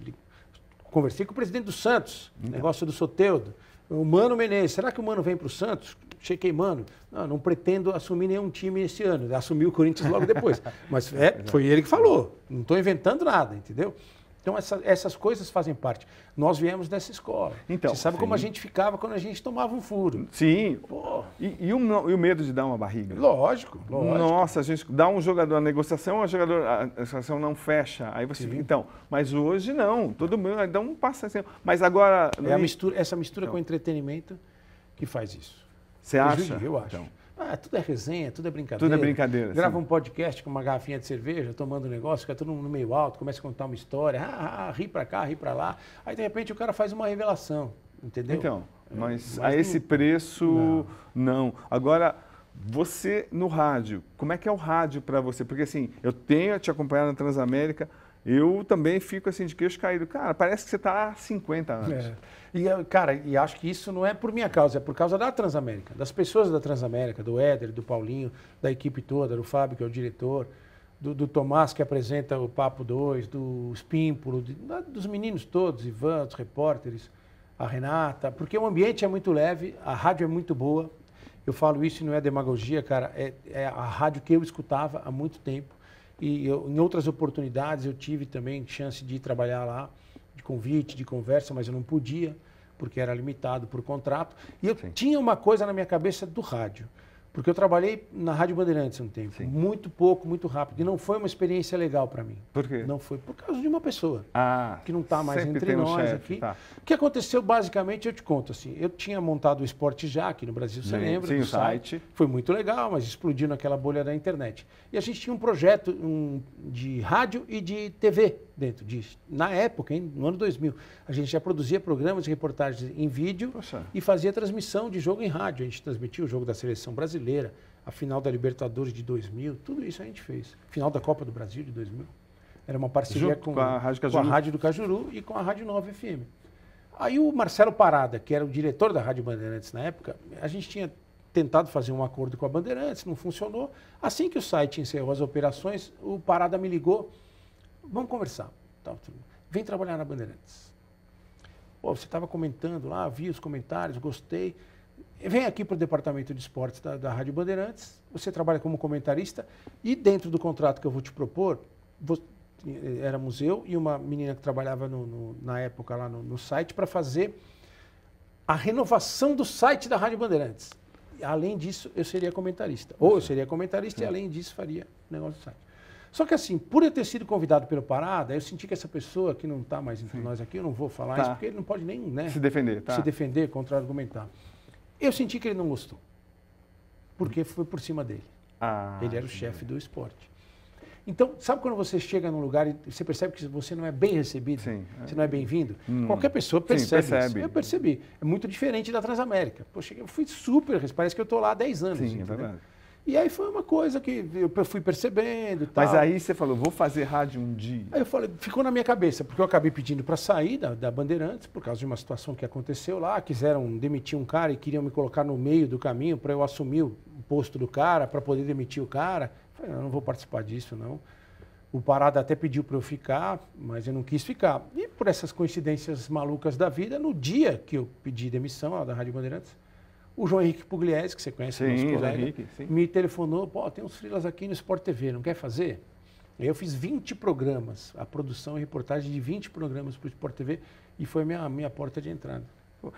conversei com o presidente do Santos, então. negócio do Soteudo. O Mano Menezes, será que o Mano vem para o Santos? Chequei, Mano. Não, não, pretendo assumir nenhum time esse ano. Assumiu o Corinthians logo depois. [LAUGHS] Mas é, foi ele que falou. Não estou inventando nada, entendeu? Então, essa, essas coisas fazem parte. Nós viemos dessa escola. Então, Você sabe sim. como a gente ficava quando a gente tomava um furo. Sim. E, e, o, e, o, medo de dar uma barriga? Lógico, lógico. Nossa, a gente dá um jogador, a negociação, a, jogador, a negociação não fecha. Aí você, sim. então, mas hoje não. Todo mundo, então um passa assim. Mas agora... É mistura, essa mistura então. com entretenimento que faz isso. Você acha? Eu acho. Então. Ah, tudo é resenha, tudo é brincadeira. Tudo é brincadeira. Grava sim. um podcast com uma garrafinha de cerveja, tomando um negócio, fica todo mundo no meio alto, começa a contar uma história, ah, ah, ah ri para cá, ri para lá. Aí de repente o cara faz uma revelação, entendeu? Então, é, mas, mas a esse preço não. não. Agora você no rádio, como é que é o rádio para você? Porque assim, eu tenho te acompanhado na Transamérica, eu também fico assim de queixo caído. Cara, parece que você está há 50 anos. É. E, eh, cara, e acho que isso não é por minha causa, é por causa da Transamérica, das pessoas da Transamérica, do Éder, do Paulinho, da equipe toda, do Fábio, que é o diretor, do, do Tomás, que apresenta o Papo 2, do Espímpulo, dos meninos todos, Ivan, os repórteres, a Renata, porque o ambiente é muito leve, a rádio é muito boa. Eu falo isso e não é demagogia, cara, é, é a rádio que eu escutava há muito tempo. E eu, em outras oportunidades eu tive também chance de trabalhar lá, de convite, de conversa, mas eu não podia porque era limitado por contrato. E eu Sim. tinha uma coisa na minha cabeça do rádio, porque eu trabalhei na Rádio Bandeirantes um tempo, Sim. muito pouco, muito rápido, e não foi uma experiência legal para mim. Por quê? Não foi, por causa de uma pessoa ah, que não está mais entre nós aqui. Tá. O que aconteceu, basicamente, eu te conto assim, eu tinha montado o Esporte Já, aqui no Brasil, você lembra? Sim, o site. site. Foi muito legal, mas explodiu naquela bolha da internet. E a gente tinha um projeto um, de rádio e de TV dentro disso. Na época, hein, no ano 2000, a gente já produzia programas de reportagens em vídeo Poxa. e fazia transmissão de jogo em rádio. A gente transmitia o jogo da seleção brasileira, a final da Libertadores de 2000, tudo isso a gente fez. Final da Copa do Brasil de 2000. Era uma parceria com, com, a, rádio com a Rádio do Cajuru e com a Rádio Nova FM. Aí o Marcelo Parada, que era o diretor da Rádio Bandeirantes na época, a gente tinha tentado fazer um acordo com a Bandeirantes, não funcionou. Assim que o site encerrou as operações, o Parada me ligou Vamos conversar. Tá, Vem trabalhar na Bandeirantes. Pô, você estava comentando lá, vi os comentários, gostei. Vem aqui para o departamento de esportes da, da Rádio Bandeirantes. Você trabalha como comentarista e dentro do contrato que eu vou te propor, vou, era eh, museu e uma menina que trabalhava no, no, na época lá no, no site para fazer a renovação do site da Rádio Bandeirantes. Além disso, eu seria comentarista. Ou eu uhum. seria comentarista Sim. e além disso faria o negócio do site. Só que assim, por eu ter sido convidado pelo Parada, eu senti que essa pessoa que não está mais entre Sim. nós aqui, eu não vou falar tá. isso, porque ele não pode nem né, se defender, tá. se defender, contra-argumentar. Eu senti que ele não gostou, porque foi por cima dele. Ah, ele era o chefe do esporte. Então, sabe quando você chega num lugar e você percebe que você não é bem recebido? Sim. Você não é bem-vindo? Hum. Qualquer pessoa percebe, Sim, percebe, isso. Eu percebi. É muito diferente da Transamérica. Poxa, eu fui super, parece que eu estou lá há 10 anos. Sim, é verdade. E aí foi uma coisa que eu fui percebendo. Tal. Mas aí você falou, vou fazer rádio um dia. Aí eu falei, ficou na minha cabeça, porque eu acabei pedindo para sair da, da, Bandeirantes por causa de uma situação que aconteceu lá. Quiseram demitir um cara e queriam me colocar no meio do caminho para eu assumir o posto do cara, para poder demitir o cara. Eu falei, não, não vou participar disso, não. O Parada até pediu para eu ficar, mas eu não quis ficar. E por essas coincidências malucas da vida, no dia que eu pedi demissão da Rádio Bandeirantes, o João Henrique Pugliese, que você conhece, sim, nosso colega, Henrique, me telefonou, pô, tem uns frilas aqui no Sport TV, não quer fazer? Eu fiz 20 programas, a produção e reportagem de 20 programas para o Sport TV e foi a minha, minha porta de entrada.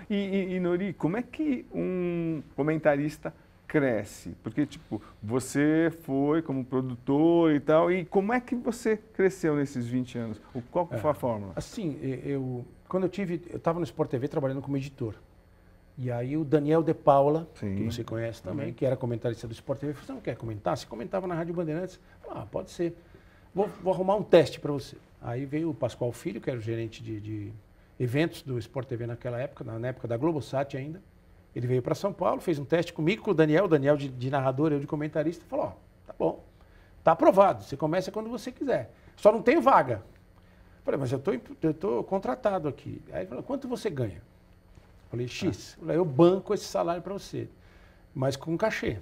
E, e, e, Nori, como é que um comentarista cresce? Porque, tipo, você foi como produtor e tal, e como é que você cresceu nesses 20 anos? Qual foi a é. fórmula? Assim, eu, quando eu tive, eu estava no Sport TV trabalhando como editor. E aí o Daniel De Paula, Sim. que você conhece também, que era comentarista do Sport TV, falou, assim, você não quer comentar? Você comentava na Rádio Bandeirantes? Ah, pode ser. Vou, vou arrumar um teste para você. Aí veio o Pascoal Filho, que era o gerente de, de eventos do Sport TV naquela época, na, na época da Globosat ainda. Ele veio para São Paulo, fez um teste comigo, com o Daniel, o Daniel de, de narrador, eu de comentarista, falou, ó, tá bom, tá aprovado, você começa quando você quiser. Só não tem vaga. falei, mas eu tô, eu tô contratado aqui. Aí ele falou, quanto você ganha? Falei, tá. X, ah. eu banco esse salário para você, mas com cachê.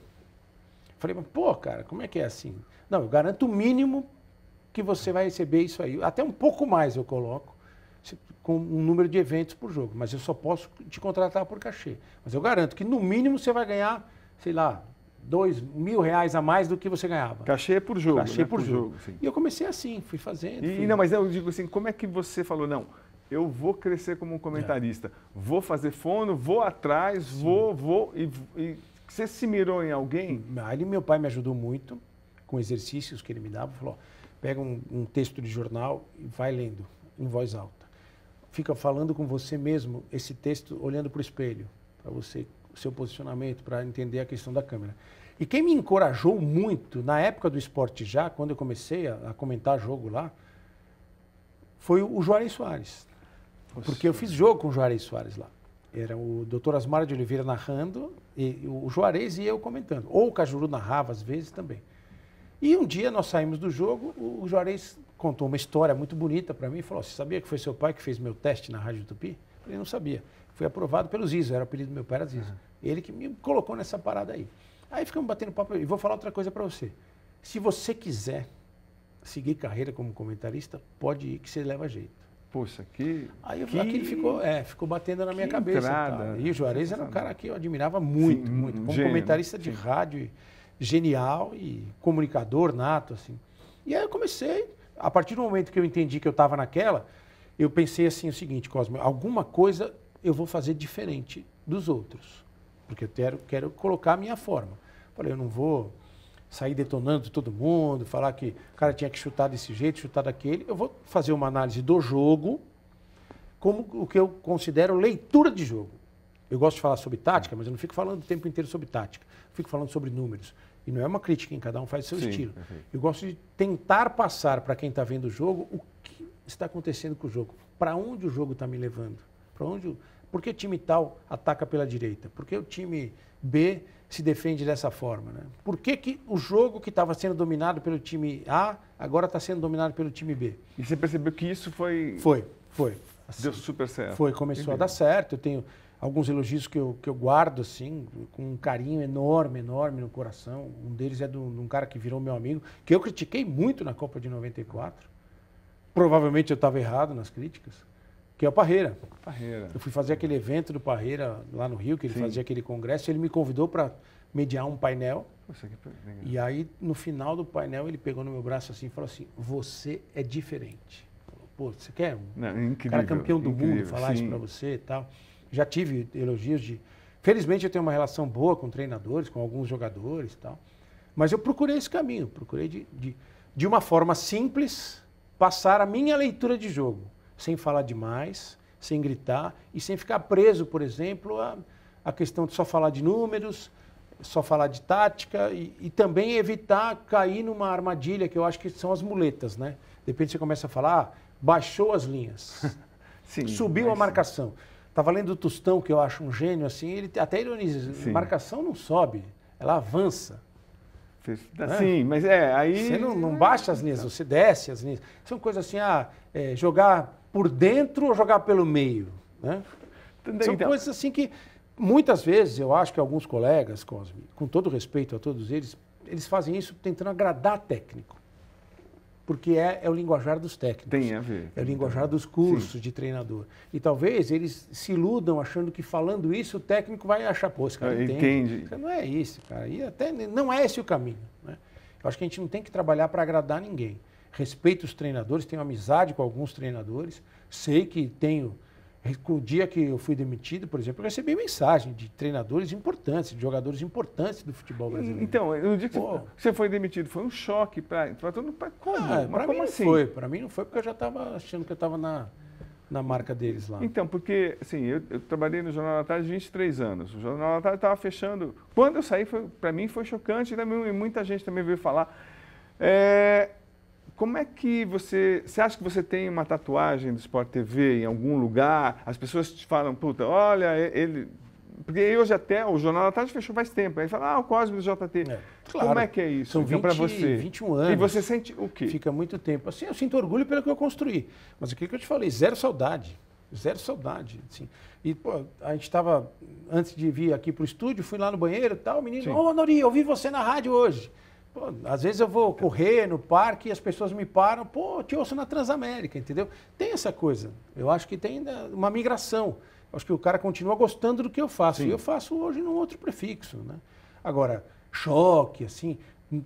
Falei, mas, pô, cara, como é que é assim? Não, eu garanto o mínimo que você vai receber isso aí. Até um pouco mais eu coloco, com um número de eventos por jogo, mas eu só posso te contratar por cachê. Mas eu garanto que no mínimo você vai ganhar, sei lá, dois mil reais a mais do que você ganhava. Cachê é por jogo. Cachê né? É por, por, jogo. jogo e eu comecei assim, fui fazendo. E, fui... Não, mas né, eu digo assim, como é que você falou, não? eu vou crescer como comentarista, é. vou fazer fono, vou atrás, Sim. vou, vou. E, e você se mirou em alguém? Ali meu pai me ajudou muito com exercícios que ele me dava. Falou: pega um, um texto de jornal e vai lendo em voz alta. Fica falando com você mesmo esse texto, olhando para o espelho, para você seu posicionamento, para entender a questão da câmera. E quem me encorajou muito na época do esporte já, quando eu comecei a, a comentar jogo lá, foi o Juarez Soares. Porque eu fiz jogo com o Juarez Soares lá. Era o doutor Asmar de Oliveira narrando, e o Juarez e eu comentando. Ou o Cajuru narrava às vezes também. E um dia nós saímos do jogo, o Juarez contou uma história muito bonita para mim e falou: Você sabia que foi seu pai que fez meu teste na Rádio Tupi? Ele Não sabia. Fui aprovado pelo Zizo, era o apelido do meu pai, era Zizo. Uhum. Ele que me colocou nessa parada aí. Aí ficamos batendo papo. E vou falar outra coisa para você. Se você quiser seguir carreira como comentarista, pode ir que você leva jeito. Poxa, aqui Aí que... aquilo ficou, é, ficou batendo na minha cabeça. Entrada, né? e o Juarez era um cara que eu admirava muito, Sim, muito. Hum, Como comentarista de rádio, genial e comunicador nato, assim. E aí eu comecei, a partir do momento que eu entendi que eu estava naquela, eu pensei assim o seguinte, Cosme, alguma coisa eu vou fazer diferente dos outros, porque eu quero, quero colocar a minha forma. Falei, eu não vou sair detonando todo mundo, falar que o cara tinha que chutar desse jeito, chutar daquele. Eu vou fazer uma análise do jogo, como o que eu considero leitura de jogo. Eu gosto de falar sobre tática, mas eu não fico falando o tempo inteiro sobre tática. Eu fico falando sobre números. E não é uma crítica, em cada um faz o seu Sim, estilo. Uhum. Eu gosto de tentar passar para quem está vendo o jogo o que está acontecendo com o jogo. Para onde o jogo está me levando? Para onde. Por que time tal ataca pela direita? Por que o time B se defende dessa forma? Né? Por que, que o jogo que estava sendo dominado pelo time A agora está sendo dominado pelo time B? E você percebeu que isso foi. Foi, foi. Assim, Deu super certo. Foi, começou Entendi. a dar certo. Eu tenho alguns elogios que eu, que eu guardo, assim, com um carinho enorme, enorme no coração. Um deles é de um cara que virou meu amigo, que eu critiquei muito na Copa de 94. Provavelmente eu estava errado nas críticas que é o Parreira. Parreira. Eu fui fazer aquele evento do Parreira lá no Rio, que ele Sim. fazia aquele congresso, ele me convidou para mediar um painel. E aí, no final do painel, ele pegou no meu braço assim e falou assim: Você é diferente. Pô, você quer um Não, incrível, cara campeão do incrível, mundo falar sim. isso para você e tal? Já tive elogios de. Felizmente, eu tenho uma relação boa com treinadores, com alguns jogadores e tal. Mas eu procurei esse caminho, procurei de, de, de uma forma simples passar a minha leitura de jogo sem falar demais, sem gritar e sem ficar preso, por exemplo, a, a questão de só falar de números, só falar de tática e, e, também evitar cair numa armadilha que eu acho que são as muletas, né? De repente você começa a falar, ah, baixou as linhas, [LAUGHS] sim, subiu a marcação. Estava lendo o Tostão, que eu acho um gênio, assim, ele até ironiza, sim. marcação não sobe, ela avança. Sim, é? mas é, aí... Você não, não baixa as linhas, tá. você desce as linhas. São coisas assim, ah, é, jogar por dentro ou jogar pelo meio? Né? São então, coisas assim que muitas vezes eu acho que alguns colegas, Cosme, com todo respeito a todos eles, eles fazem isso tentando agradar técnico. Porque é, é o linguajar dos técnicos. Tem a ver. É o linguajar dos cursos sim. de treinador. E talvez eles se iludam achando que falando isso o técnico vai achar, pô, esse cara é, entende. entende. Não é isso, cara. E até não é esse o caminho. Né? Eu acho que a gente não tem que trabalhar para agradar ninguém respeito os treinadores, tenho amizade com alguns treinadores, sei que tenho. O dia que eu fui demitido, por exemplo, eu recebi mensagem de treinadores importantes, de jogadores importantes do futebol brasileiro. Então, no dia que Pô. você foi demitido, foi um choque para todo mundo. como? Ah, para mim assim? não foi, para mim não foi, porque eu já estava achando que eu estava na, na marca deles lá. Então, porque, assim, eu, eu, trabalhei no Jornal da Tarde 23 anos. O Jornal da Tarde estava fechando. Quando eu saí, para mim foi chocante, e também, muita gente também veio falar. É, como é que você. Você acha que você tem uma tatuagem do Sport TV em algum lugar? As pessoas te falam, puta, olha, ele. Porque hoje até o Jornal da Tarde fechou faz tempo. Aí fala, ah, o Cosme do JT. É, claro. Como é que é isso? São 20, você? 21 anos. E você sente o quê? Fica muito tempo. Assim, eu sinto orgulho pelo que eu construí. Mas o que eu te falei, zero saudade. Zero saudade. Assim. E, pô, a gente estava, antes de vir aqui para o estúdio, fui lá no banheiro e tal, o menino, ô, oh, Nori, eu vi você na rádio hoje. Pô, às vezes eu vou correr no parque e as pessoas me param, pô, te ouço na Transamérica, entendeu? Tem essa coisa. Eu acho que tem uma migração. Eu acho que o cara continua gostando do que eu faço. Sim. E eu faço hoje num outro prefixo, né? Agora, choque, assim,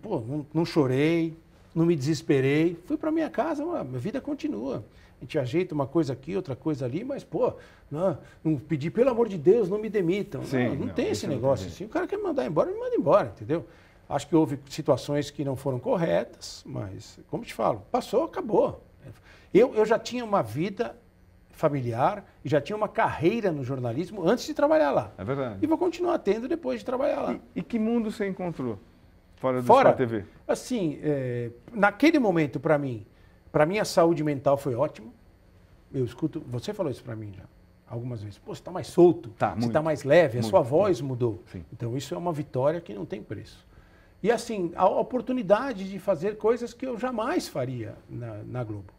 pô, não, não chorei, não me desesperei, fui para minha casa, a minha vida continua. A gente ajeita uma coisa aqui, outra coisa ali, mas, pô, não, né? não pedi, pelo amor de Deus, não me demitam. Sim, não, não, não, tem esse negócio assim. O cara quer mandar embora, me manda embora, entendeu? Acho que houve situações que não foram corretas, mas, como te falo, passou, acabou. Eu, eu já tinha uma vida familiar e já tinha uma carreira no jornalismo antes de trabalhar lá. É verdade. E vou continuar tendo depois de trabalhar lá. E, e que mundo você encontrou fora do fora, TV? Assim, é, naquele momento, para mim, para minha saúde mental foi ótimo. Eu escuto, você falou isso para mim já algumas vezes. Pô, você está mais solto, tá, você está mais leve, muito, a sua voz muito. mudou. Sim. Então isso é uma vitória que não tem preço. E assim, a oportunidade de fazer coisas que eu jamais faria na, na Globo,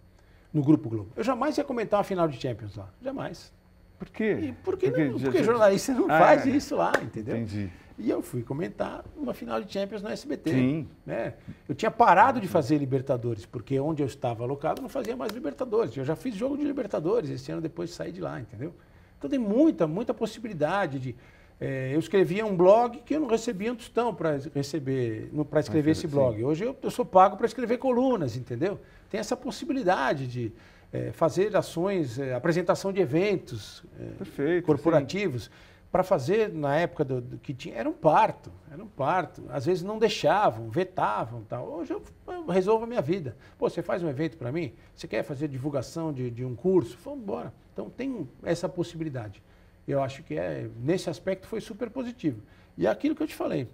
no Grupo Globo. Eu jamais ia comentar uma final de Champions lá, jamais. Por quê? E porque, porque, não, porque já... jornalista não ah, faz é. isso lá, entendeu? Entendi. E eu fui comentar uma final de Champions na SBT. Sim. Né? Eu tinha parado de fazer Libertadores, porque onde eu estava alocado não fazia mais Libertadores. Eu já fiz jogo de Libertadores esse ano depois de sair de lá, entendeu? Então tem muita, muita possibilidade de é, eu escrevia um blog que eu não recebia um tostão para receber, para escrever esse blog. Hoje eu, eu sou pago para escrever colunas, entendeu? Tem essa possibilidade de é, fazer ações, é, apresentação de eventos é, Perfeito, corporativos. Para fazer, na época do, do, que tinha, era um parto, era um parto. Às vezes não deixavam, vetavam tal. Hoje eu, eu resolvo a minha vida. Pô, você faz um evento para mim? Você quer fazer divulgação de, de um curso? Vamos embora. Então tem essa possibilidade. Eu acho que é, nesse aspecto foi super positivo. E é aquilo que eu te falei,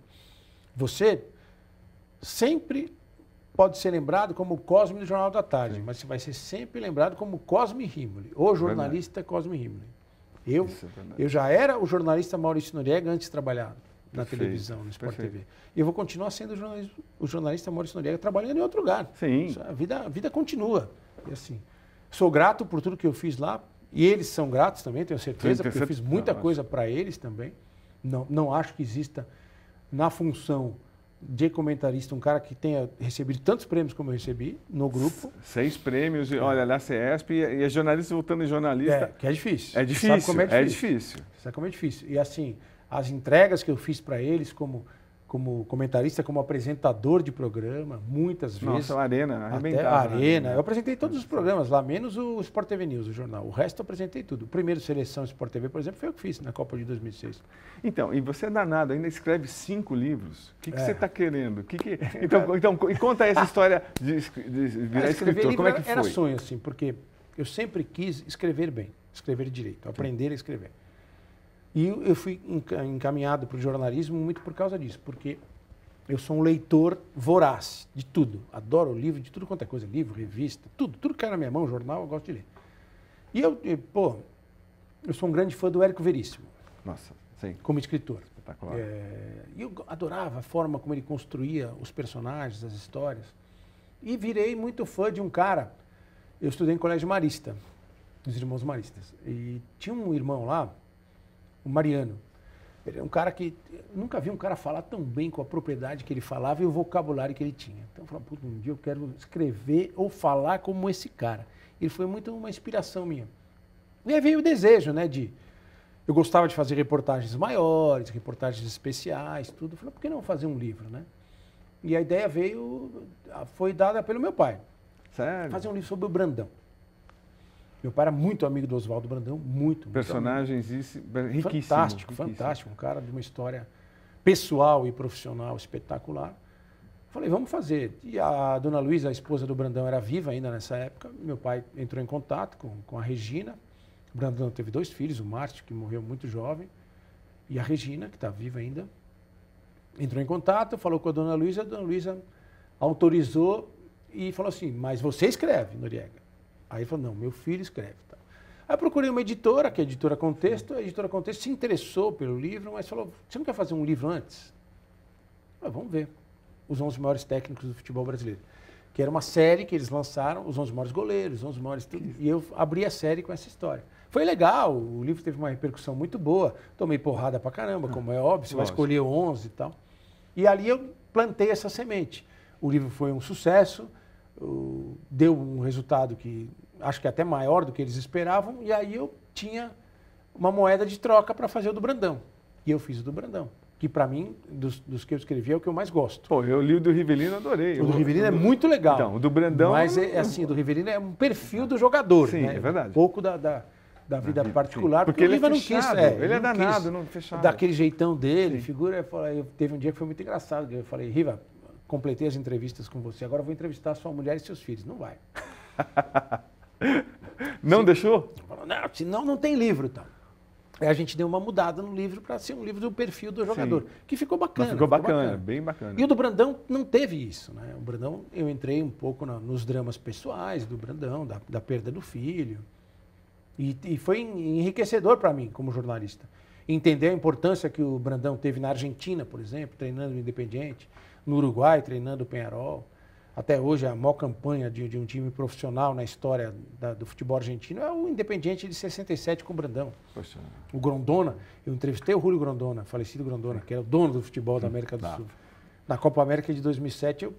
você sempre pode ser lembrado como o Cosme do Jornal da Tarde, Sim. mas você vai ser sempre lembrado como Cosme Rimoli, o jornalista verdade. Cosme Rimoli. Eu, é eu já era o jornalista Maurício Noriega antes de trabalhar na Perfeito. televisão, no Sport Perfeito. TV. E eu vou continuar sendo o jornalista Maurício Noriega trabalhando em outro lugar. Sim. A vida, a vida continua. E assim, sou grato por tudo que eu fiz lá, e eles são gratos também, tenho certeza, porque eu fiz muita ah, coisa para eles também. Não, não acho que exista na função de comentarista um cara que tenha recebido tantos prêmios como eu recebi no grupo. Seis prêmios, de, olha, da CESP e, e é jornalista voltando em jornalista. É, que é difícil. É difícil. Sabe como é difícil. É difícil. Sabe como é difícil. E assim, as entregas que eu fiz para eles, como como comentarista, como apresentador de programa, muitas vezes. Nossa, a Arena, até a né? Arena. Eu apresentei todos os programas lá, menos o Sport TV News, o jornal. O resto eu apresentei tudo. O primeiro Seleção Sport TV, por exemplo, foi o que fiz na Copa de 2006. Então, e você é danado, ainda escreve cinco livros. O que, que é. você está querendo? Que que... [LAUGHS] Então, então, conta essa história de, de virar ah, escritor. Como é que foi? Era sonho, assim, porque eu sempre quis escrever bem, escrever direito, aprender a escrever. E eu fui encaminhado para o jornalismo muito por causa disso, porque eu sou um leitor voraz de tudo. Adoro livro, de tudo quanto é coisa, livro, revista, tudo, tudo que cai na minha mão, jornal, eu gosto de ler. E eu, pô, eu sou um grande fã do Érico Veríssimo. Nossa, sim. Como escritor. Espetacular. É, e eu adorava a forma como ele construía os personagens, as histórias. E virei muito fã de um cara. Eu estudei em colégio marista, dos irmãos maristas. E tinha um irmão lá o Mariano. Ele é um cara que. Nunca vi um cara falar tão bem com a propriedade que ele falava e o vocabulário que ele tinha. Então eu falei, um dia eu quero escrever ou falar como esse cara. Ele foi muito uma inspiração minha. E aí veio o desejo, né, de. Eu gostava de fazer reportagens maiores, reportagens especiais, tudo. Eu falei, por que não fazer um livro, né? E a ideia veio, foi dada pelo meu pai. Sério? Fazer um livro sobre o Brandão. Meu pai era muito amigo do Oswaldo Brandão, muito. Personagens muito riquíssimos. Fantástico, fantástico. Um cara de uma história pessoal e profissional espetacular. Falei, vamos fazer. E a dona Luísa, a esposa do Brandão, era viva ainda nessa época. Meu pai entrou em contato com, com a Regina. O Brandão teve dois filhos, o Márcio, que morreu muito jovem, e a Regina, que está viva ainda. Entrou em contato, falou com a dona Luísa. A dona Luísa autorizou e falou assim: Mas você escreve, Noriega. Aí falou, não, meu filho escreve. Tá. Aí procurei uma editora, que é a Editora Contexto, a Editora Contexto se interessou pelo livro, mas falou, você não quer fazer um livro antes? Ah, vamos ver. Os 11 maiores técnicos do futebol brasileiro. Que era uma série que eles lançaram, os 11 maiores goleiros, os 11 maiores tudo. E eu abri a série com essa história. Foi legal, o livro teve uma repercussão muito boa. Tomei porrada pra caramba, como é óbvio, você vai escolher 11 e tal. E ali eu plantei essa semente. O livro foi um sucesso, deu um resultado que acho que é até maior do que eles esperavam, e aí eu tinha uma moeda de troca para fazer o do Brandão. E eu fiz o do Brandão, que para mim, dos, dos, que eu escrevi, é o que eu mais gosto. Pô, eu li o do Rivelino, adorei. O do Rivelino é muito legal. Então, o do Brandão... Mas, é, é, assim, o do Rivelino é um perfil do jogador, Sim, né? é verdade. Um pouco da... da, da vida particular, porque, porque ele é fechado, não quis. É, ele é danado, não, fechado. Daquele jeitão dele, Sim. figura. Eu falei, eu, teve um dia que foi muito engraçado. Eu falei, Riva, completei as entrevistas com você, agora vou entrevistar sua mulher e seus filhos. Não vai. [LAUGHS] não se, deixou? Não, senão não tem livro, então. Aí a gente deu uma mudada no livro para ser um livro do perfil do jogador, Sim. que ficou bacana. ficou, ficou bacana, bacana, bem bacana. E o do Brandão não teve isso, né? O Brandão, eu entrei um pouco na, nos dramas pessoais do Brandão, da, da perda do filho. E, e foi enriquecedor para mim, como jornalista. Entender a importância que o Brandão teve na Argentina, por exemplo, treinando no Independiente no Uruguai, treinando o Penharol. Até hoje, a maior campanha de, de um time profissional na história da, do futebol argentino é o Independiente de 67 com o Brandão. Poxa. É. O Grondona, eu entrevistei o Julio Grondona, falecido Grondona, que era o dono do futebol da América do tá. Sul. Na Copa América de 2007, eu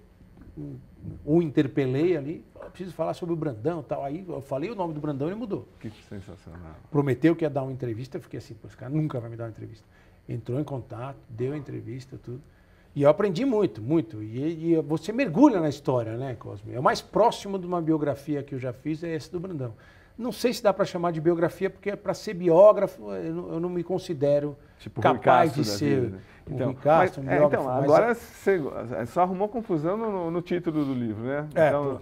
o interpelei ali, ah, preciso falar sobre o Brandão tal. Aí eu falei o nome do Brandão e ele mudou. Que sensacional. Prometeu que ia dar uma entrevista, eu fiquei assim, pô, esse cara nunca vai me dar uma entrevista. Entrou em contato, deu a entrevista, tudo. E eu aprendi muito, muito. E, e, você mergulha na história, né, Cosme? É o mais próximo de uma biografia que eu já fiz é esse do Brandão. Não sei se dá para chamar de biografia, porque para ser biógrafo eu não, eu não me considero tipo, capaz de ser vida, né? Então, é, então, mas, biógrafo. Então, agora mas... você é só arrumou confusão no, no, título do livro, né? É, então...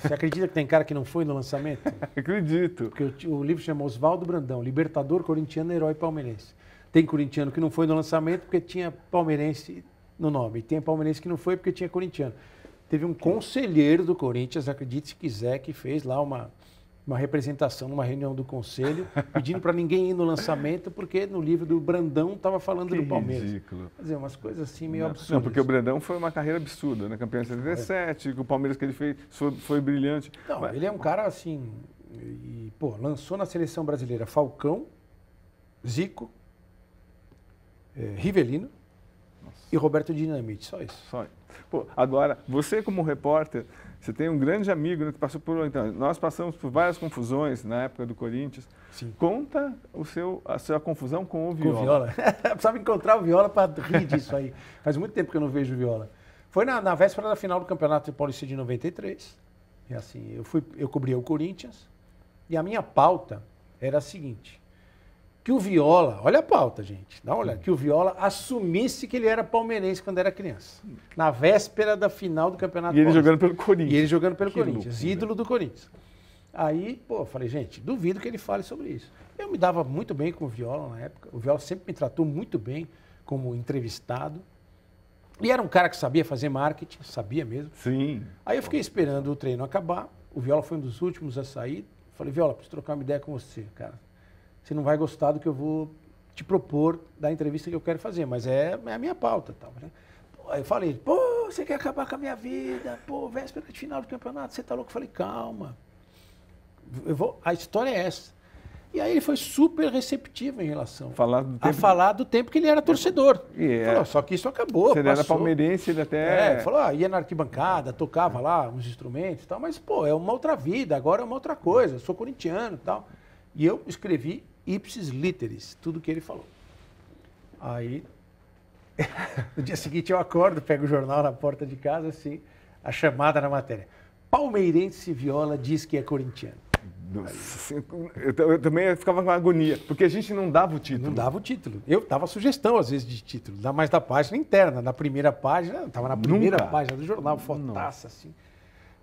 Você acredita que tem cara que não foi no lançamento? [LAUGHS] Acredito. Porque o, o livro chama Oswaldo Brandão, Libertador Corintiano, Herói Palmeirense. Tem corintiano que não foi no lançamento porque tinha palmeirense no nome. E tem palmeirense que não foi porque tinha corintiano. Teve um conselheiro do Corinthians, acredite se quiser, que fez lá uma, uma representação numa reunião do conselho, [LAUGHS] pedindo para ninguém ir no lançamento, porque no livro do Brandão estava falando que do Palmeiras. Ridículo. Quer dizer, umas coisas assim meio não, absurdas. Não, porque o Brandão foi uma carreira absurda, né? Campeão de 77, é. o Palmeiras que ele fez foi, foi brilhante. Não, Mas... ele é um cara assim. E, pô, lançou na seleção brasileira Falcão, Zico, é, Rivelino e Roberto Dinamite, só isso. Só. Pô, agora, você como repórter, você tem um grande amigo né, que passou por. Então, nós passamos por várias confusões na época do Corinthians. Sim. Conta o seu, a sua confusão com o Viola. Com o Viola. [LAUGHS] Precisava encontrar o Viola para rir disso aí. Faz muito tempo que eu não vejo o Viola. Foi na, na véspera da final do Campeonato Paulista de 93. E assim, eu, fui, eu cobria o Corinthians. E a minha pauta era a seguinte: que o Viola, olha a pauta, gente, dá uma olhada, hum. que o Viola assumisse que ele era palmeirense quando era criança, na véspera da final do Campeonato E ele jogando pelo Corinthians. E ele jogando pelo que Corinthians, louco, ídolo né? do Corinthians. Aí, pô, eu falei, gente, duvido que ele fale sobre isso. Eu me dava muito bem com o Viola na época, o Viola sempre me tratou muito bem como entrevistado. E era um cara que sabia fazer marketing, sabia mesmo. Sim. Aí eu fiquei esperando o treino acabar, o Viola foi um dos últimos a sair. Falei, Viola, preciso trocar uma ideia com você, cara você não vai gostar do que eu vou te propor da entrevista que eu quero fazer, mas é, é a minha pauta. Tal, né? Aí eu falei, pô, você quer acabar com a minha vida, pô, véspera de final do campeonato, você tá louco? Eu falei, calma. Eu vou, a história é essa. E aí ele foi super receptivo em relação falar tempo... a falar do tempo que ele era torcedor. Yeah. É. Falou, só que isso acabou. Você passou. era palmeirense, ele até. É, falou, ah, ia na arquibancada, tocava lá uns instrumentos e tal, mas, pô, é uma outra vida, agora é uma outra coisa, sou corintiano e tal. E eu escrevi ipsis literis, tudo que ele falou. Aí, [LAUGHS] no dia seguinte eu acordo, pego o jornal na porta de casa, assim, a chamada na matéria. Palmeirense Viola diz que é corintiano. Nossa, eu, também ficava com agonia, porque a gente não dava o título. Não dava o título. Eu dava sugestão, às vezes, de título, mais da página interna, na primeira página, estava na primeira Nunca. página do jornal, fotaça, assim.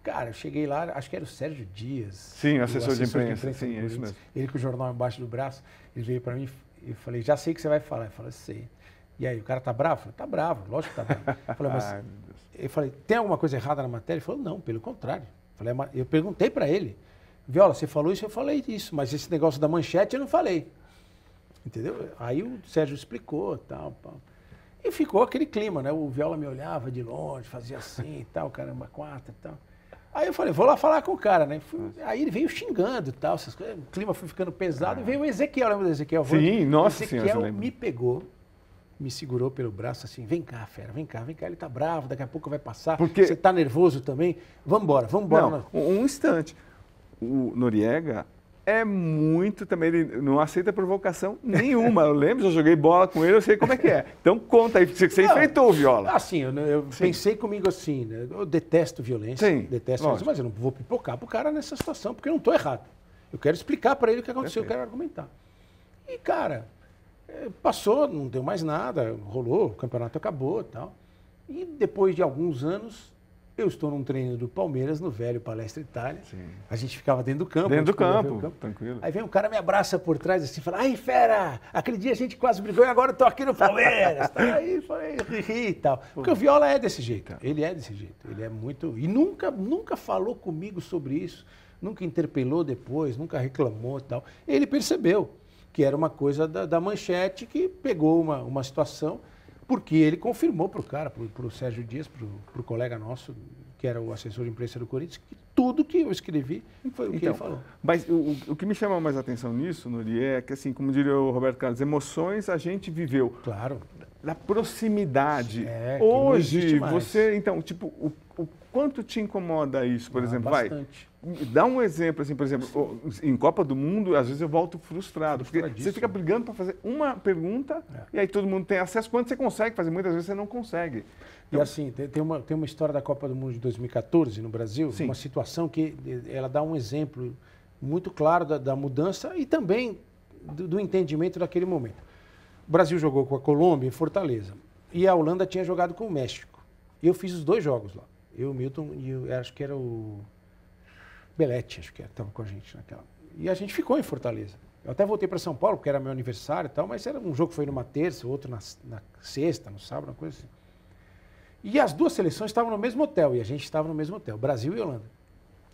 Cara, eu cheguei lá, acho que era o Sérgio Dias. Sim, assessor, de imprensa. De imprensa sim, é isso mesmo. Ele com o jornal embaixo do braço, ele veio para mim e falei, já sei o que você vai falar. Ele falou, sei. E aí, o cara tá bravo? Eu falei, tá bravo, lógico que tá bravo. Eu falei, mas... [LAUGHS] eu falei, tem alguma coisa errada na matéria? Ele falou, não, pelo contrário. Eu, falei, é eu perguntei para ele, Viola, você falou isso, eu falei isso, mas esse negócio da manchete eu não falei. Entendeu? Aí o Sérgio explicou, tal, tal. E ficou aquele clima, né? O Viola me olhava de longe, fazia assim e [LAUGHS] tal, caramba, quatro e tal. Aí eu falei, vou lá falar com o cara, né? Fui, aí ele veio xingando e tal, essas coisas. O clima foi ficando pesado. Ah. E veio o Ezequiel, lembra do Ezequiel? Sim, Foi, nossa Ezequiel senhora. Ezequiel me pegou, me segurou pelo braço assim, vem cá, fera, vem cá, vem cá. Ele tá bravo, daqui a pouco vai passar. Porque... Você tá nervoso também? Vambora, vambora. Não, um, um instante. O Noriega é muito também, ele não aceita provocação nenhuma. Eu lembro, eu joguei bola com ele, eu sei como é que é. Então conta aí, você não, enfrentou o Viola. Assim, eu, eu pensei comigo assim, né? eu detesto violência, Sim, detesto violência, mas eu não vou pipocar pro cara nessa situação, porque eu não estou errado. Eu quero explicar para ele o que aconteceu, Perfeito. eu quero argumentar. E, cara, é, passou, não deu mais nada, rolou, o campeonato acabou e tal. E depois de alguns anos, eu estou num treino do Palmeiras, no velho Palestra Itália. Sim. A gente ficava dentro do campo. Dentro do campo, campo, tranquilo. Aí vem um cara, me abraça por trás assim, fala, ai, fera, aquele dia a gente quase brigou e agora eu aqui no Palmeiras. tá [LAUGHS] aí, falei, ri e tal. Porque o Viola é desse jeito, tá. ele é desse jeito. Ele é muito... E nunca, nunca falou comigo sobre isso, nunca interpelou depois, nunca reclamou e tal. Ele percebeu que era uma coisa da, da manchete que pegou uma, uma situação porque ele confirmou para o cara, para o Sérgio Dias, para o colega nosso, que era o assessor de imprensa do Corinthians, que tudo que eu escrevi foi o que então, ele falou. Mas o, o, que me chama mais atenção nisso, Nuri, é que, assim, como diria o Roberto Carlos, emoções a gente viveu. Claro. Da proximidade. É, Hoje, você, então, tipo, o Quanto te incomoda isso, por ah, exemplo? Bastante. Vai, dá um exemplo, assim, por exemplo, em Copa do Mundo, às vezes eu volto frustrado, porque você fica brigando para fazer uma pergunta é. e aí todo mundo tem acesso. Quando você consegue fazer, muitas vezes você não consegue. Então, e assim, tem uma, tem uma história da Copa do Mundo de 2014 no Brasil, sim. uma situação que eh, ela dá um exemplo muito claro da, da mudança e também do, do entendimento daquele momento. O Brasil jogou com a Colômbia em Fortaleza e a Holanda tinha jogado com o México. Eu fiz os dois jogos lá. Eu, Milton, e eu, é, acho que era o Belete, acho que estava com a gente naquela. E a gente ficou em Fortaleza. Eu até voltei para São Paulo, porque era meu aniversário e tal, mas era um jogo que foi numa terça, outro na, na sexta, no sábado, uma coisa assim. E as duas seleções estavam no mesmo hotel, e a gente estava no mesmo hotel, Brasil e Holanda.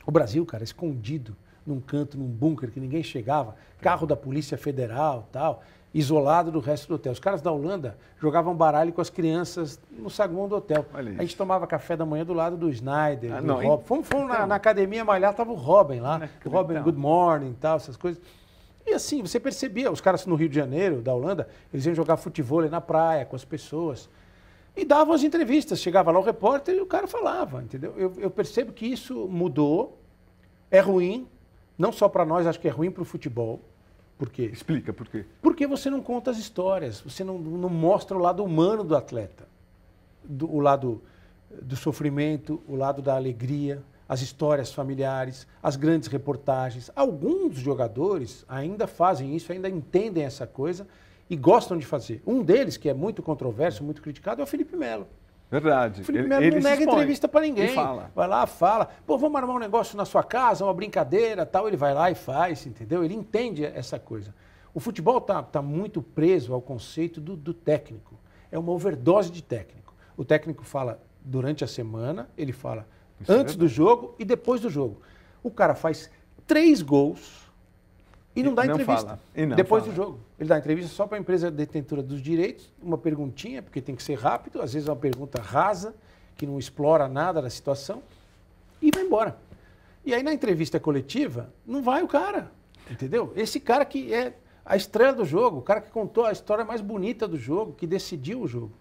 O Brasil, cara, escondido num canto, num bunker que ninguém chegava, carro da Polícia Federal tal isolado do resto do hotel. Os caras da Holanda jogavam baralho com as crianças no saguão do hotel. A gente tomava café da manhã do lado do Snyder, ah, do não, Robin. Fomos, fomos então, na, na, academia malhar, tava o Robin lá. O [LAUGHS] é Robin então. Good Morning tal, essas coisas. E assim, você percebia, os caras no Rio de Janeiro, da Holanda, eles iam jogar futebol na praia com as pessoas. E davam as entrevistas, chegava lá o repórter e o cara falava, entendeu? eu, eu percebo que isso mudou, é ruim, não só para nós, acho que é ruim para o futebol. Por quê? Explica por quê. Porque você não conta as histórias, você não, não mostra o lado humano do atleta. Do, o lado do sofrimento, o lado da alegria, as histórias familiares, as grandes reportagens. Alguns jogadores ainda fazem isso, ainda entendem essa coisa e gostam de fazer. Um deles, que é muito controverso, muito criticado, é o Felipe Melo. Verdade. O Felipe Melo não nega entrevista para ninguém. Fala. Vai lá, fala. Pô, vamos armar um negócio na sua casa, uma brincadeira tal. Ele vai lá e faz, entendeu? Ele entende essa coisa. O futebol está tá muito preso ao conceito do, do técnico. É uma overdose de técnico. O técnico fala durante a semana, ele fala isso é antes é do jogo e depois do jogo. O cara faz três gols e não dá não entrevista. Fala. E não Depois fala. do jogo. Ele dá entrevista só para a empresa detentora dos direitos, uma perguntinha, porque tem que ser rápido, às vezes é uma pergunta rasa, que não explora nada da situação, e vai embora. E aí na entrevista coletiva, não vai o cara, entendeu? Esse cara que é a estrela do jogo, o cara que contou a história mais bonita do jogo, que decidiu o jogo.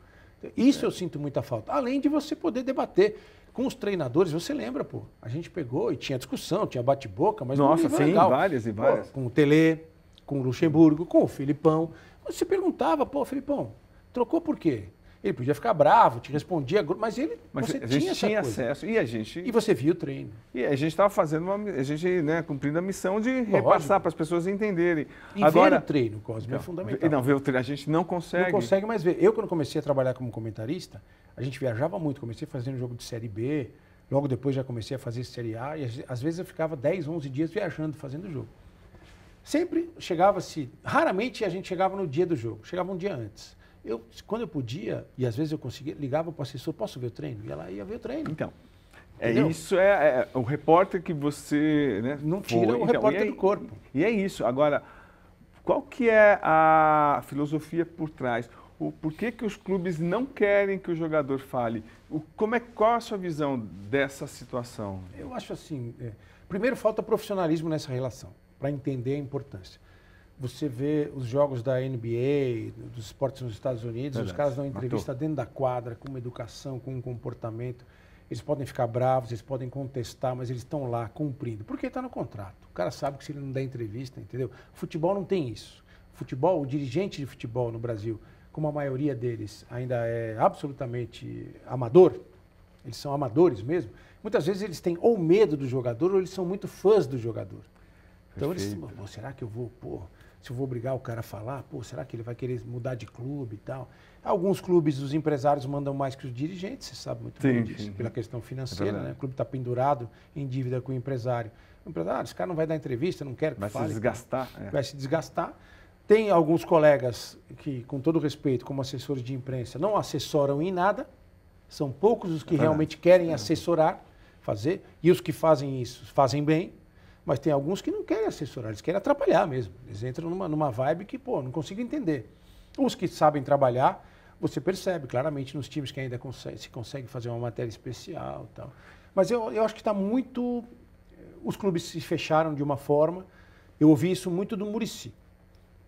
Isso é. eu sinto muita falta. Além de você poder debater com os treinadores, você lembra, pô, a gente pegou e tinha discussão, tinha bate-boca, mas Nossa, sim, legal. várias e várias. Pô, com o Tele, com o Luxemburgo, com o Filipão. Você perguntava, pô, Filipão, trocou por quê? Ele podia ficar bravo, te respondia, mas ele mas você a gente tinha, tinha acesso e a gente e você via o treino. E a gente estava fazendo uma, a gente né, cumprindo a missão de Lógico. repassar para as pessoas entenderem. E Agora, ver o treino, Cosme, não, é então, fundamental. e Não ver o treino, a gente não consegue. Não consegue mais ver. Eu quando comecei a trabalhar como comentarista, a gente viajava muito, comecei fazendo jogo de série B, logo depois já comecei a fazer série A e às vezes eu ficava 10, 11 dias viajando fazendo jogo. Sempre chegava-se, raramente a gente chegava no dia do jogo, chegava um dia antes. Eu, quando eu podia, e às vezes eu conseguia, ligava para o assessor, posso ver o treino? E ela ia ver o treino. Então, é isso é, é, é, o repórter que você né, não tira o então, repórter é, do corpo. E é isso. Agora, qual que é a filosofia por trás? O por que, que os clubes não querem que o jogador fale? O, como é qual a sua visão dessa situação? Eu acho assim. É, primeiro falta profissionalismo nessa relação para entender a importância. Você vê os jogos da NBA, dos esportes nos Estados Unidos, Verdade. os caras dão entrevista Matou. dentro da quadra, com uma educação, com um comportamento. Eles podem ficar bravos, eles podem contestar, mas eles estão lá cumprindo. Porque está no contrato. O cara sabe que se ele não der entrevista, entendeu? Futebol não tem isso. Futebol, o dirigente de futebol no Brasil, como a maioria deles ainda é absolutamente amador, eles são amadores mesmo, muitas vezes eles têm ou medo do jogador ou eles são muito fãs do jogador. Então Perfeito. eles dizem, será que eu vou, pô, se eu vou obrigar o cara a falar, pô, será que ele vai querer mudar de clube e tal? Alguns clubes, os empresários mandam mais que os dirigentes, você sabe muito sim, bem disso, sim. pela questão financeira, é né? O clube está pendurado em dívida com o empresário. O empresário, ah, esse cara não vai dar entrevista, não quero que vai fale. Vai se desgastar. É. Vai se desgastar. Tem alguns colegas que, com todo respeito, como assessores de imprensa, não assessoram em nada. São poucos os que é realmente querem é assessorar, fazer. E os que fazem isso, fazem bem mas tem alguns que não querem assessorar, eles querem atrapalhar mesmo. Eles entram numa, numa vibe que, pô, não consigo entender. Os que sabem trabalhar, você percebe claramente nos times que ainda consegue, se consegue fazer uma matéria especial tal. Mas eu, eu acho que está muito... Eh, os clubes se fecharam de uma forma. Eu ouvi isso muito do Murici,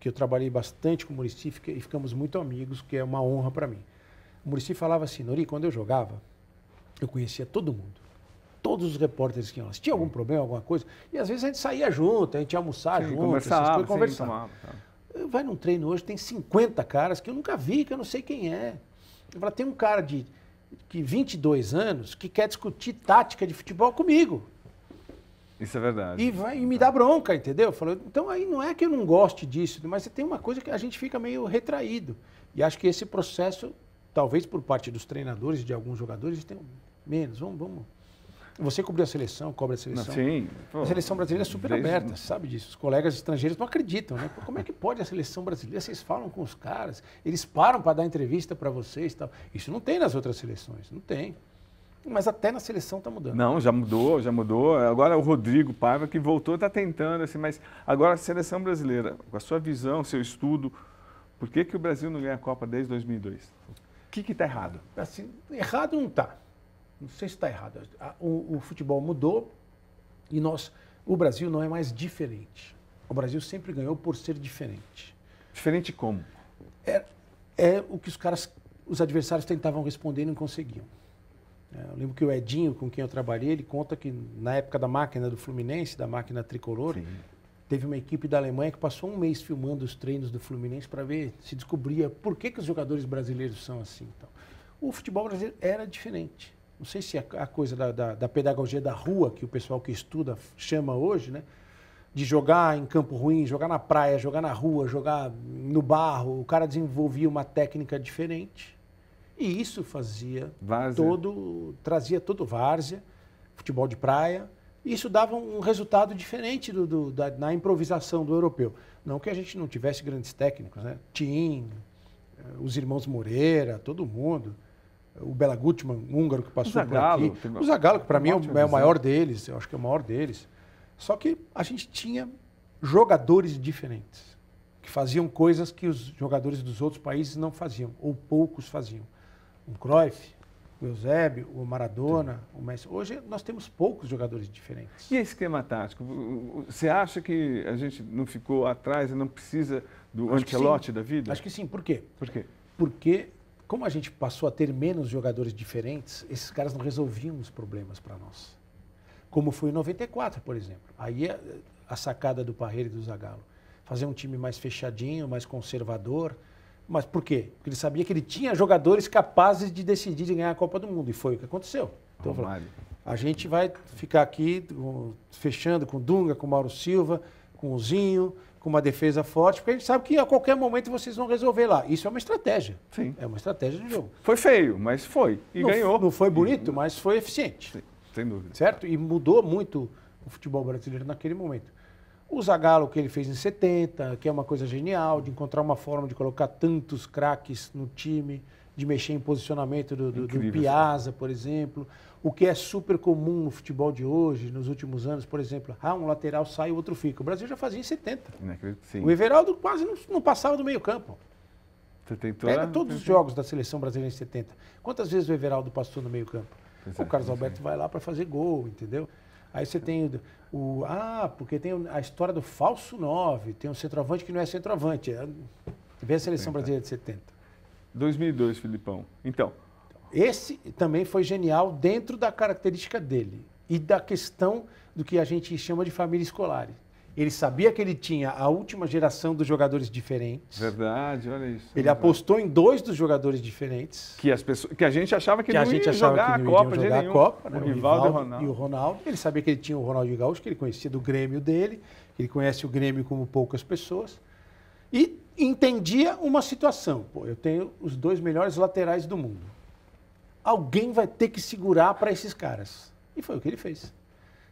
que eu trabalhei bastante com o Murici e ficamos muito amigos, que é uma honra para mim. O Murici falava assim, Nori, quando eu jogava, eu conhecia todo mundo todos os repórteres que iam lá. Se tinha algum problema, alguma coisa. E às vezes a gente saía junto, a gente ia almoçar sim, junto, conversava, coisas, conversava. Tá. Vai num treino hoje, tem 50 caras que eu nunca vi, que eu não sei quem é. Eu falo, tem um cara de que 22 anos que quer discutir tática de futebol comigo. Isso é verdade. E, vai, e me dá bronca, entendeu? Falou, então aí não é que eu não goste disso, mas tem uma coisa que a gente fica meio retraído. E acho que esse processo, talvez por parte dos treinadores e de alguns jogadores, tem menos. Vamos, vamos você cobriu a seleção, cobre a seleção. Não, sim. Pô, a seleção brasileira é super desde... aberta, sabe disso. Os colegas estrangeiros não acreditam, né? como é que pode a seleção brasileira? Vocês falam com os caras, eles param para dar entrevista para vocês tal. Isso não tem nas outras seleções, não tem. Mas até na seleção está mudando. Não, já mudou, já mudou. Agora o Rodrigo Paiva, que voltou, está tentando, assim, mas agora a seleção brasileira, com a sua visão, seu estudo, por que, que o Brasil não ganha a Copa desde 2002? O que está errado? Assim, errado não está. Não sei se está errado. O, o, futebol mudou e nós, o Brasil não é mais diferente. O Brasil sempre ganhou por ser diferente. Diferente como? É, é o que os caras, os adversários tentavam responder e não conseguiam. É, eu lembro que o Edinho, com quem eu trabalhei, ele conta que na época da máquina do Fluminense, da máquina tricolor, Sim. teve uma equipe da Alemanha que passou um mês filmando os treinos do Fluminense para ver se descobria por que, que os jogadores brasileiros são assim. Então, o futebol brasileiro era diferente não sei se é a coisa da, da, da, pedagogia da rua, que o pessoal que estuda chama hoje, né? De jogar em campo ruim, jogar na praia, jogar na rua, jogar no barro. O cara desenvolvia uma técnica diferente. E isso fazia várzea. todo. trazia todo várzea, futebol de praia. Isso dava um resultado diferente do, do da, na improvisação do europeu. Não que a gente não tivesse grandes técnicos, né? Tim, eh, os irmãos Moreira, todo mundo o Bela Gutmann, húngaro que passou Zagalo, por aqui. O Zagallo, que para mim é o, é o maior deles, eu acho que é o maior deles. Só que a gente tinha jogadores diferentes, que faziam coisas que os jogadores dos outros países não faziam, ou poucos faziam. O Cruyff, o Eusébio, o Maradona, Sim. o Messi. Hoje nós temos poucos jogadores diferentes. E esquema tático? Você acha que a gente não ficou atrás e não precisa do Ancelotti da vida? Acho que sim. Por quê? Por quê? Porque como a gente passou a ter menos jogadores diferentes, esses caras não resolviam os problemas para nós. Como foi em 94, por exemplo. Aí a, eh, a sacada do Parreira e do Zagallo. Fazer um time mais fechadinho, mais conservador. Mas por quê? Porque ele sabia que ele tinha jogadores capazes de decidir de ganhar a Copa do Mundo. E foi o que aconteceu. Então, falou, a gente vai ficar aqui fechando com Dunga, com Mauro Silva, com o Zinho, com uma defesa forte, porque a gente sabe que a qualquer momento vocês vão resolver lá. Isso é uma estratégia. Sim. É uma estratégia de jogo. Foi feio, mas foi. E não, ganhou. Não foi bonito, mas foi eficiente. Sim, sem dúvida. Certo? E mudou muito o futebol brasileiro naquele momento. O Zagallo que ele fez em 70, que é uma coisa genial, de encontrar uma forma de colocar tantos craques no time, de mexer em posicionamento do, do, do Piazza, por exemplo o que é super comum no futebol de hoje, nos últimos anos, por exemplo, ah, um lateral sai, o outro fica. O Brasil já fazia em 70. Sim. O Everaldo quase não, não passava do meio campo. Tentou, Pega né? todos os jogos da seleção brasileira em 70. Quantas vezes o Everaldo passou no meio campo? o Carlos Alberto vai lá para fazer gol, entendeu? Aí você tem o, o, Ah, porque tem a história do falso 9, tem um centroavante que não é centroavante. É, vê a seleção brasileira de 70. 2002, Filipão. Então, esse também foi genial dentro da característica dele e da questão do que a gente chama de família escolar. Ele sabia que ele tinha a última geração dos jogadores diferentes. Verdade, olha isso. Ele verdade. apostou em dois dos jogadores diferentes. Que, as pessoas, que a gente achava que, que não a gente achava jogar que não a Copa, jogar a Copa né? o, o Rivaldo Ronaldo. e o Ronaldo. Ele sabia que ele tinha o Ronaldo Gaúcho, que ele conhecia do Grêmio dele, que ele conhece o Grêmio como poucas pessoas. E entendia uma situação. Pô, eu tenho os dois melhores laterais do mundo alguém vai ter que segurar para esses caras. E foi o que ele fez.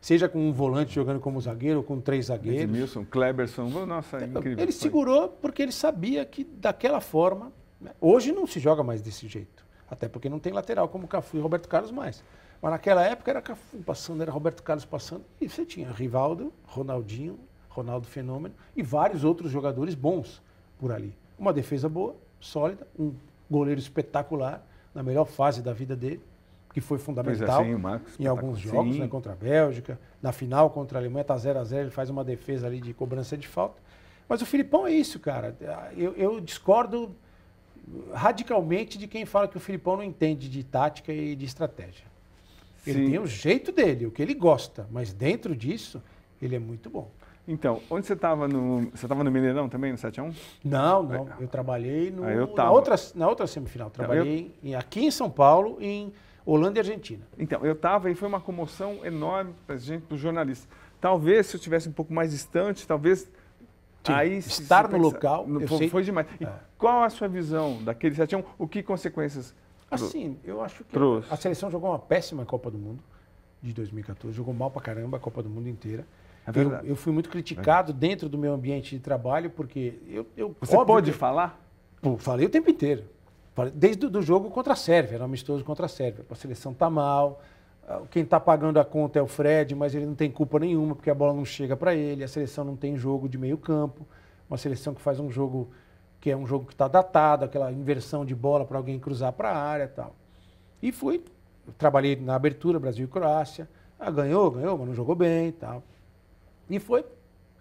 Seja com um volante jogando como zagueiro, ou com três zagueiros. Edmilson, Kleberson, nossa, é incrível. Ele segurou porque ele sabia que daquela forma. Né, hoje não se joga mais desse jeito. Até porque não tem lateral como Cafu e Roberto Carlos mais. Mas naquela época era Cafu passando, era Roberto Carlos passando. E você tinha Rivaldo, Ronaldinho, Ronaldo Fenômeno e vários outros jogadores bons por ali. Uma defesa boa, sólida, um goleiro espetacular na melhor fase da vida dele, que foi é, fundamental é, sim, em tá alguns jogos, né, contra a Bélgica. Na final contra a Alemanha, está 0x0, ele faz uma defesa ali de cobrança de falta. Mas o Filipão é isso, cara. Eu, eu discordo radicalmente de quem fala que o Filipão não entende de tática e de estratégia. Sim. Ele tem o jeito dele, o que ele gosta, mas dentro disso, ele é muito bom. Então, onde você estava no. Você estava no Mineirão também, no 7x1? Não, não. Eu trabalhei no, ah, eu na, outra, na outra semifinal. Trabalhei eu... em, aqui em São Paulo, em Holanda e Argentina. Então, eu estava e foi uma comoção enorme para gente, para os jornalistas. Talvez se eu estivesse um pouco mais distante, talvez. Sim, aí estar no pensa, local no, foi, foi, demais. E é. qual a sua visão daquele 7x1? O que consequências. Assim, eu acho que trouxe. a seleção jogou uma péssima Copa do Mundo de 2014, jogou mal para caramba a Copa do Mundo inteira. É Eu, eu fui muito é criticado é. dentro do meu ambiente de trabalho, porque eu. eu Você óbvio, pode falar? Pô, falei o tempo inteiro. Desde o jogo contra a Sérvia, era amistoso contra a Sérvia. A seleção está mal, ah, quem está pagando a conta é o Fred, mas ele não tem culpa nenhuma, porque a bola não chega para ele, a seleção não tem jogo de meio campo, uma seleção que faz um jogo que é um jogo que está datado, aquela inversão de bola para alguém cruzar para a área e tal. E fui, trabalhei na abertura Brasil e Croácia, ah, ganhou, ganhou, mas não jogou bem e tal. E foi.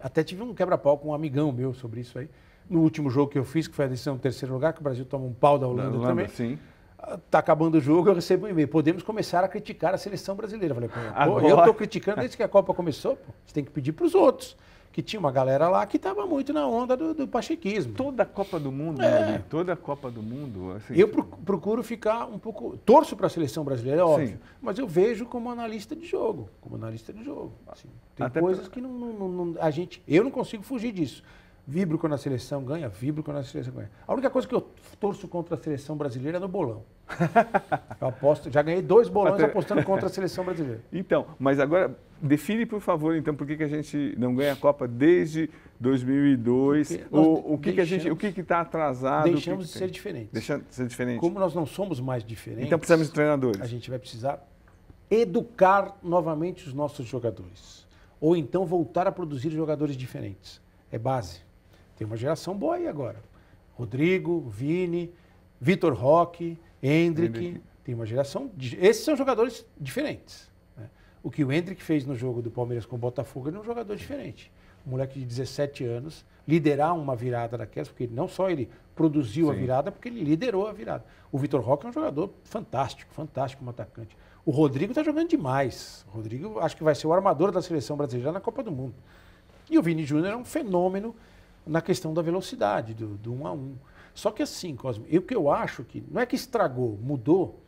Até tive um quebra-pau com um amigão meu sobre isso aí. No último jogo que eu fiz, que foi a decisão do terceiro lugar, que o Brasil toma um pau da Holanda, da Holanda também. Sim. Ah, tá acabando o jogo, eu recebo um e-mail. Podemos começar a criticar a seleção brasileira. Eu falei, pô, Agora... eu tô criticando desde que a Copa começou, pô. Você tem que pedir para os outros que tinha uma galera lá que estava muito na onda do, do, pachequismo. Toda a Copa do Mundo, é. né? Toda a Copa do Mundo. Assim, eu tipo procuro ficar um pouco. Torço para a seleção brasileira, é óbvio. Sim. Mas eu vejo como analista de jogo. Como analista de jogo. Assim, tem Até coisas pra... que não, não, não, a gente. Eu não consigo fugir disso. Vibro quando a seleção ganha, vibro quando a seleção ganha. A única coisa que eu torço contra a seleção brasileira é no bolão. [LAUGHS] Eu aposto, já ganhei dois bolões é- apostando contra a seleção brasileira. [LAUGHS] Então, mas agora define por favor, então, por que, que a gente não ganha a Copa desde 2002? o, o que, que a gente, o que está atrasado? Deixamos que de ser diferentes. Deixando de ser diferente. Como nós não somos mais diferentes. Então precisamos de treinadores. A gente vai precisar educar novamente os nossos jogadores, ou então voltar a produzir jogadores diferentes. É base. Tem uma geração boa aí agora. Rodrigo, Vini, Vitor Roque, Hendrick. Hendrick. Tem uma geração. De... Esses são jogadores diferentes. Né? O que o Hendrick fez no jogo do Palmeiras com o Botafogo, ele é um jogador diferente. Um moleque de 17 anos, liderar uma virada daquelas, porque não só ele produziu Sim. a virada, porque ele liderou a virada. O Vitor Roque é um jogador fantástico, fantástico, um atacante. O Rodrigo está jogando demais. O Rodrigo acho que vai ser o armador da seleção brasileira na Copa do Mundo. E o Vini Júnior é um fenômeno na questão da velocidade, do, do 1 a 1. Só que assim, Cosme, o que eu acho que não é que estragou, mudou,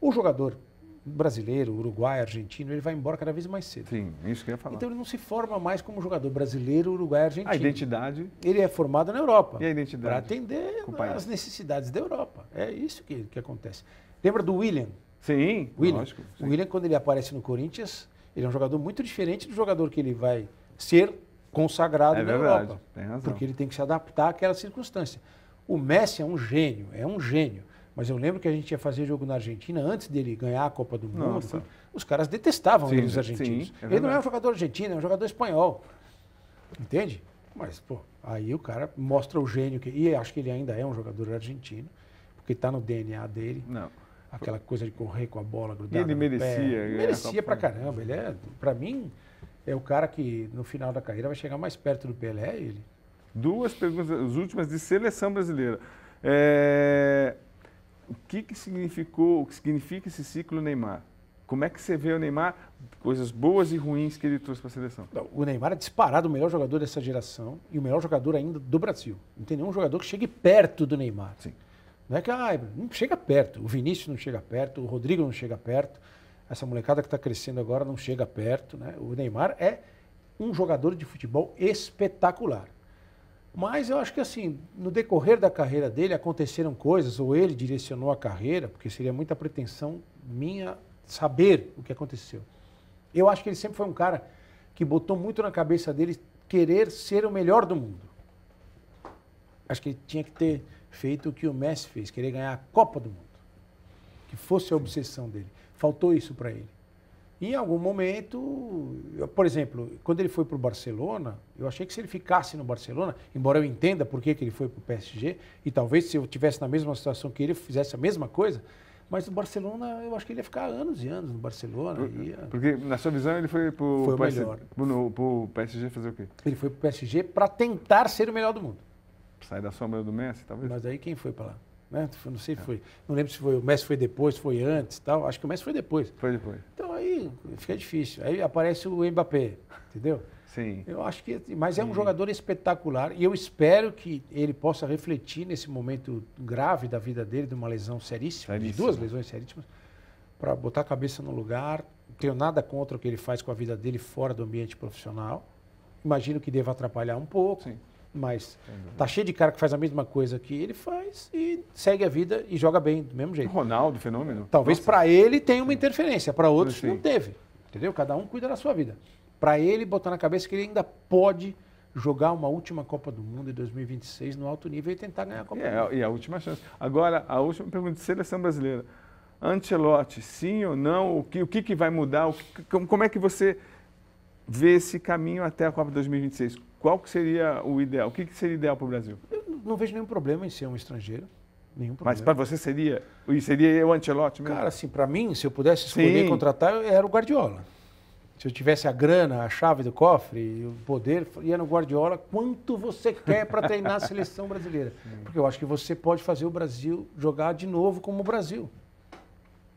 o jogador brasileiro, uruguai, argentino, ele vai embora cada vez mais cedo. Sim, isso que eu ia falar. Então ele não se forma mais como jogador brasileiro, uruguai, argentino. A identidade. Ele é formado na Europa. E a identidade? Para atender as necessidades da Europa. É isso que, que acontece. Lembra do William? Sim, William. lógico. Sim. O William, quando ele aparece no Corinthians, ele é um jogador muito diferente do jogador que ele vai ser consagrado é na verdade, Europa. Tem razão. Porque ele tem que se adaptar àquela circunstância. O Messi é um gênio, é um gênio. Mas eu lembro que a gente ia fazer jogo na Argentina antes dele ganhar a Copa do Mundo. Nossa. Os caras detestavam sim, os argentinos. Sim, é ele não é um jogador argentino, é um jogador espanhol. Entende? Mas, pô, aí o cara mostra o gênio que. E acho que ele ainda é um jogador argentino, porque está no DNA dele. Não. Aquela coisa de correr com a bola grudada. Ele merecia. Pé. Merecia pra caramba. Ele é, pra mim, é o cara que no final da carreira vai chegar mais perto do Pelé, é ele. Duas perguntas, as últimas de seleção brasileira. É... O que, que significou, o que significa esse ciclo Neymar? Como é que você vê o Neymar, coisas boas e ruins que ele trouxe para a seleção? O Neymar é disparado o melhor jogador dessa geração e o melhor jogador ainda do Brasil. Não tem nenhum jogador que chegue perto do Neymar. Sim. Não é que ah, não chega perto. O Vinícius não chega perto, o Rodrigo não chega perto. Essa molecada que está crescendo agora não chega perto, né? O Neymar é um jogador de futebol espetacular. Mas eu acho que assim, no decorrer da carreira dele aconteceram coisas, ou ele direcionou a carreira, porque seria muita pretensão minha saber o que aconteceu. Eu acho que ele sempre foi um cara que botou muito na cabeça dele querer ser o melhor do mundo. Acho que ele tinha que ter feito o que o Messi fez, querer ganhar a Copa do Mundo. Que fosse a obsessão dele. Faltou isso para ele. Em algum momento, eu, por exemplo, quando ele foi para o Barcelona, eu achei que se ele ficasse no Barcelona, embora eu entenda por que, que ele foi para o PSG, e talvez se eu tivesse na mesma situação que ele, fizesse a mesma coisa, mas o Barcelona, eu acho que ele ia ficar anos e anos no Barcelona. Por, ia... Porque, na sua visão, ele foi para o PSG, PSG fazer o quê? Ele foi para o PSG para tentar ser o melhor do mundo. Sair da sombra do Messi, talvez? Mas aí quem foi para lá? Né? Não sei se é. foi. Não lembro se foi, o Messi foi depois, foi antes tal. Acho que o Messi foi depois. Foi depois. Então aí fica difícil. Aí aparece o Mbappé, entendeu? Sim. Eu acho que. Mas é um Sim. jogador espetacular e eu espero que ele possa refletir nesse momento grave da vida dele, de uma lesão seríssima, de duas lesões seríssimas, para botar a cabeça no lugar. Não tenho nada contra o que ele faz com a vida dele fora do ambiente profissional. Imagino que deva atrapalhar um pouco. Sim mas uhum. Tá cheio de cara que faz a mesma coisa que ele faz e segue a vida e joga bem do mesmo jeito. Ronaldo, fenômeno. Talvez para ele tenha uma interferência, para outros não teve. Entendeu? Cada um cuida da sua vida. Para ele botar na cabeça que ele ainda pode jogar uma última Copa do Mundo em 2026 no alto nível e tentar ganhar a Copa e do é, Mundo. E a última chance. Agora, a última pergunta de seleção brasileira. Ancelotti, sim ou não? O que, o que, que vai mudar? Que, como é que você vê esse caminho até a Copa 2026? Qual que seria o ideal? O que, que seria ideal para o Brasil? Eu não vejo nenhum problema em ser um estrangeiro. Nenhum problema. Mas para você seria, seria o Ancelotti mesmo? Cara, assim, para mim, se eu pudesse escolher Sim. contratar, era o Guardiola. Se eu tivesse a grana, a chave do cofre, o poder, ia no Guardiola quanto você quer para treinar a [LAUGHS] seleção brasileira. Porque eu acho que você pode fazer o Brasil jogar de novo como o Brasil.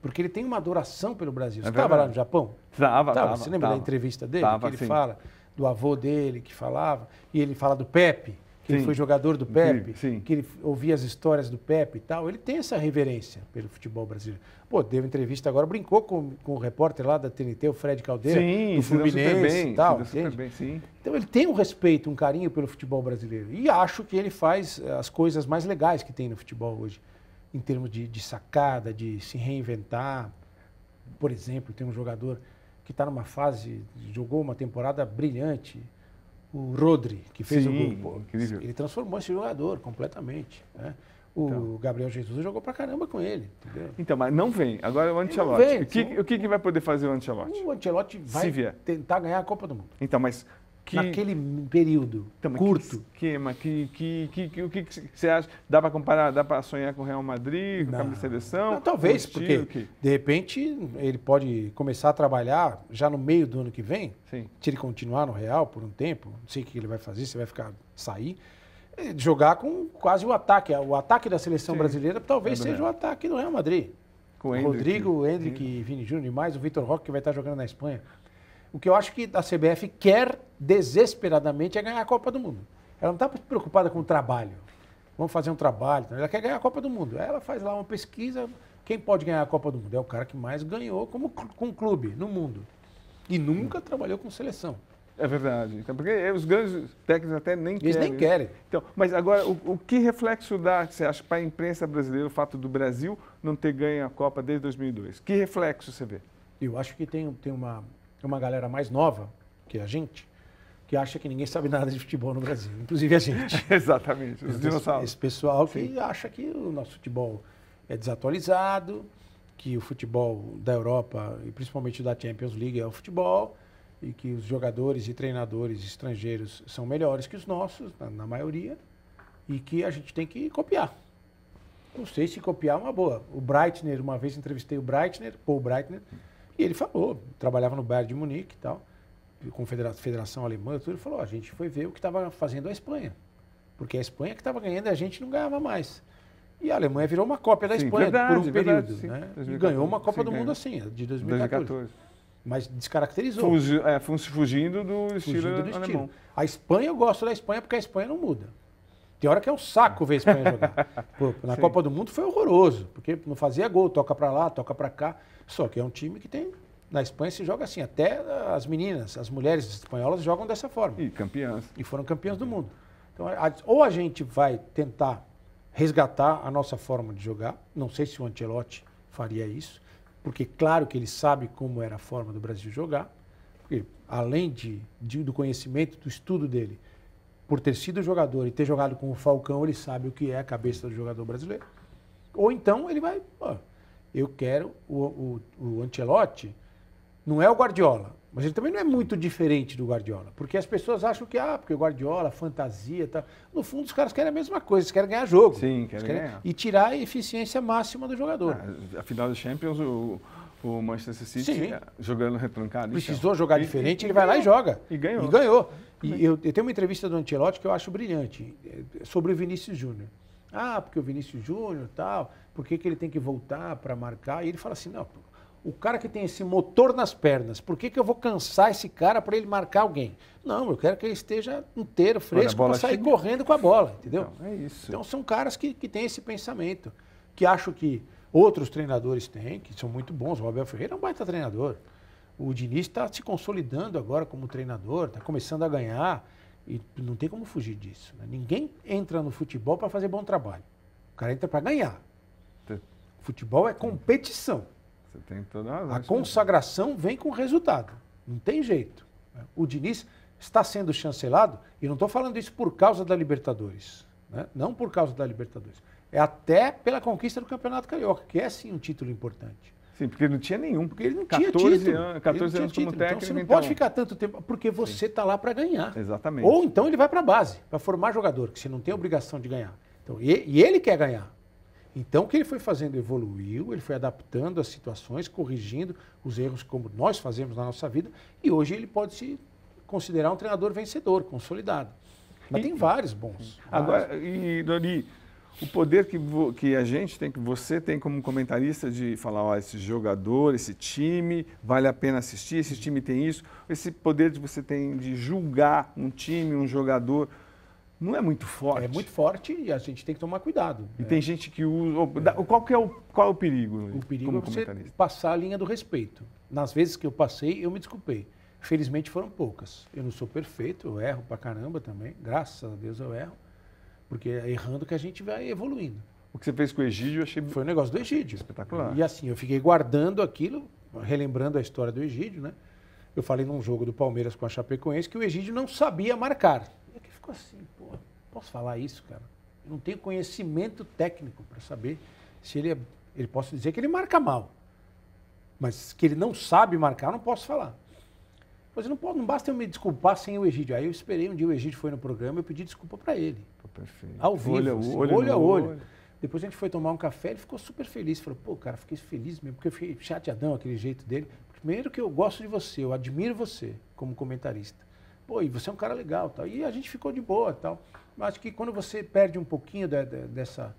Porque ele tem uma adoração pelo Brasil. É você estava é lá no Japão? Estava, estava. Você lembra tava, da entrevista dele? Tava, que ele sim. fala do avô dele que falava, e ele fala do Pepe, que sim. ele foi jogador do Pepe, sim, sim. que ele ouvia as histórias do Pepe e tal. Ele tem essa reverência pelo futebol brasileiro. Pô, deu entrevista agora, brincou com, com o repórter lá da TNT, o Fred Caldeira, sim, do Fluminense bem, e tal. Bem, sim. Então ele tem um respeito, um carinho pelo futebol brasileiro. E acho que ele faz eh, as coisas mais legais que tem no futebol hoje, em termos de, de sacada, de se reinventar. Por exemplo, tem um jogador que está numa fase, jogou uma temporada brilhante. O Rodri, que fez Sim, o gol. Incrível. Ele transformou esse jogador completamente. Né? O então. Gabriel Jesus jogou pra caramba com ele. Entendeu? Então, mas não vem. Agora é o Ancelotti. Vem, o, que, então, o que, que vai poder fazer o Ancelotti? O Ancelotti vai tentar ganhar a Copa do Mundo. Então, mas que, naquele período então, curto. Que esquema, que, que, que, que, o que você acha? Dá para comparar, dá para sonhar com o Real Madrid, com a de seleção? Não, talvez, porque que... de repente ele pode começar a trabalhar já no meio do ano que vem, Sim. se ele continuar no Real por um tempo, não sei o que ele vai fazer, se vai ficar sair, é, jogar com quase o ataque. O ataque da seleção Sim. brasileira talvez é seja o ataque do Real Madrid. Com o Rodrigo, Hendrick, Hendrick Vini Júnior e mais o Vitor Roque que vai estar jogando na Espanha. O que eu acho que a CBF quer desesperadamente é ganhar a Copa do Mundo. Ela não está preocupada com o trabalho. Vamos fazer um trabalho. Ela quer ganhar a Copa do Mundo. Ela faz lá uma pesquisa. Quem pode ganhar a Copa do Mundo? É o cara que mais ganhou como, com clube no mundo. E nunca trabalhou com seleção. É verdade. Então, porque é, os grandes técnicos até nem querem. Eles nem né? querem. Então, mas agora, o, o que reflexo dá, você acha, para a imprensa brasileira o fato do Brasil não ter ganho a Copa desde 2002? Que reflexo você vê? Eu acho que tem, tem uma, uma galera mais nova que a gente, que acha que ninguém sabe nada de futebol no Brasil, inclusive a gente. [LAUGHS] Exatamente, os dinossauros. Esse pessoal que Sim. acha que o nosso futebol é desatualizado, que o futebol da Europa e principalmente da Champions League é o futebol e que os jogadores e treinadores estrangeiros são melhores que os nossos, na, na maioria, e que a gente tem que copiar. Não sei se copiar é uma boa. O Breitner, uma vez entrevistei o Breitner, Paul Breitner, e ele falou, trabalhava no Bayern de Munique e tal, com a Federação Alemã, tudo, ele falou, a gente foi ver o que estava fazendo a Espanha. Porque a Espanha que estava ganhando, a gente não ganhava mais. E a Alemanha virou uma cópia da sim, Espanha verdade, por um verdade, período. Sim, né? 2014, e ganhou uma Copa sim, do ganhou. Mundo assim, de 2014. 2014. Mas descaracterizou. Fugi, é, fugindo do estilo fugindo do alemão. Estilo. A Espanha, eu gosto da Espanha porque a Espanha não muda. Tem hora que é um saco ver a Espanha [LAUGHS] jogar. Pô, na Sim. Copa do Mundo foi horroroso, porque não fazia gol, toca para lá, toca para cá. Só que é um time que tem na Espanha se joga assim, até as meninas, as mulheres espanholas jogam dessa forma. E campeãs. E foram campeãs do mundo. Então, a, ou a gente vai tentar resgatar a nossa forma de jogar, não sei se o Ancelotti faria isso, porque claro que ele sabe como era a forma do Brasil jogar, porque, além de, de, do conhecimento, do estudo dele, por ter sido jogador e ter jogado com o Falcão, ele sabe o que é a cabeça do jogador brasileiro. Ou então ele vai, eu quero o, o, o Ancelotti, não é o Guardiola, mas ele também não é muito diferente do Guardiola, porque as pessoas acham que, ah, porque o Guardiola, fantasia tal. Tá. No fundo, os caras querem a mesma coisa, eles querem ganhar jogo. Sim, querem, querem ganhar. E tirar a eficiência máxima do jogador. Ah, a final do Champions, o, o Manchester City Sim. Eh, jogando retrancado. Então. Precisou então. jogar e, diferente, e, ele e vai ganhou. lá e joga. E ganhou. E ganhou. E eu, eu tenho uma entrevista do Ancelotti que eu acho brilhante, eh, sobre o Vinícius Júnior. Ah, porque o Vinícius Júnior tal, por que, que ele tem que voltar para marcar? E ele fala assim, não, o cara que tem esse motor nas pernas, por que, que eu vou cansar esse cara para ele marcar alguém? Não, eu quero que ele esteja inteiro, fresco, para sair chega. correndo com a bola, entendeu? Então, é então são caras que, que têm esse pensamento, que acho que outros treinadores têm, que são muito bons. O Abel Ferreira é um baita treinador. O Diniz está se consolidando agora como treinador, está começando a ganhar, e não tem como fugir disso. Né? Ninguém entra no futebol para fazer bom trabalho. O cara entra para ganhar. Tá. Futebol é competição. Você tem toda a A consagração vem com resultado. Não tem jeito. O Diniz está sendo chancelado, e não estou falando isso por causa da Libertadores. Né? Não por causa da Libertadores. É até pela conquista do Campeonato Carioca, que é sim um título importante. Sim, porque não tinha nenhum. Porque ele não 14 tinha título. Anos, 14 anos título. como então, técnico. Então você não pode então. ficar tanto tempo, porque você está lá para ganhar. Exatamente. Ou então ele vai para a base, para formar jogador, que você não tem obrigação de ganhar. Então, e, e ele quer ganhar. Então, o que ele foi fazendo evoluiu, ele foi adaptando as situações, corrigindo os erros como nós fazemos na nossa vida, e hoje ele pode se considerar um treinador vencedor, consolidado. Mas e, tem vários bons. Agora, vários. e Dori, o poder que, que a gente tem, que você tem como comentarista de falar, ó, esse jogador, esse time, vale a pena assistir, esse time tem isso, esse poder que você tem de julgar um time, um jogador, não é muito forte. É muito forte e a gente tem que tomar cuidado. E é. tem gente que usa. Qual, que é, o, qual é o perigo? O perigo é você passar a linha do respeito. Nas vezes que eu passei, eu me desculpei. Felizmente foram poucas. Eu não sou perfeito, eu erro pra caramba também. Graças a Deus eu erro. Porque é errando que a gente vai evoluindo. O que você fez com o Egídio, eu achei. Foi um negócio do Egídio. Espetacular. E assim, eu fiquei guardando aquilo, relembrando a história do Egídio, né? Eu falei num jogo do Palmeiras com a Chapecoense que o Egídio não sabia marcar. E aqui ficou assim, pô, posso falar isso, cara? Eu não tenho conhecimento técnico para saber se ele é. Ele posso dizer que ele marca mal. Mas que ele não sabe marcar, não posso falar. Mas não, não basta eu me desculpar sem o Egídio. Aí eu esperei um dia o Egídio foi no programa e eu pedi desculpa para ele. Pô, perfeito. Ao vivo, olho, assim, olho, olho a olho. olho. Depois a gente foi tomar um café, ele ficou super feliz. Falou, pô, cara, fiquei feliz mesmo, porque eu fiquei chateadão aquele jeito dele. Primeiro que eu gosto de você, eu admiro você como comentarista pô, e você é um cara legal, tal. E a gente ficou de boa, tal. Mas acho que quando você perde um pouquinho dessa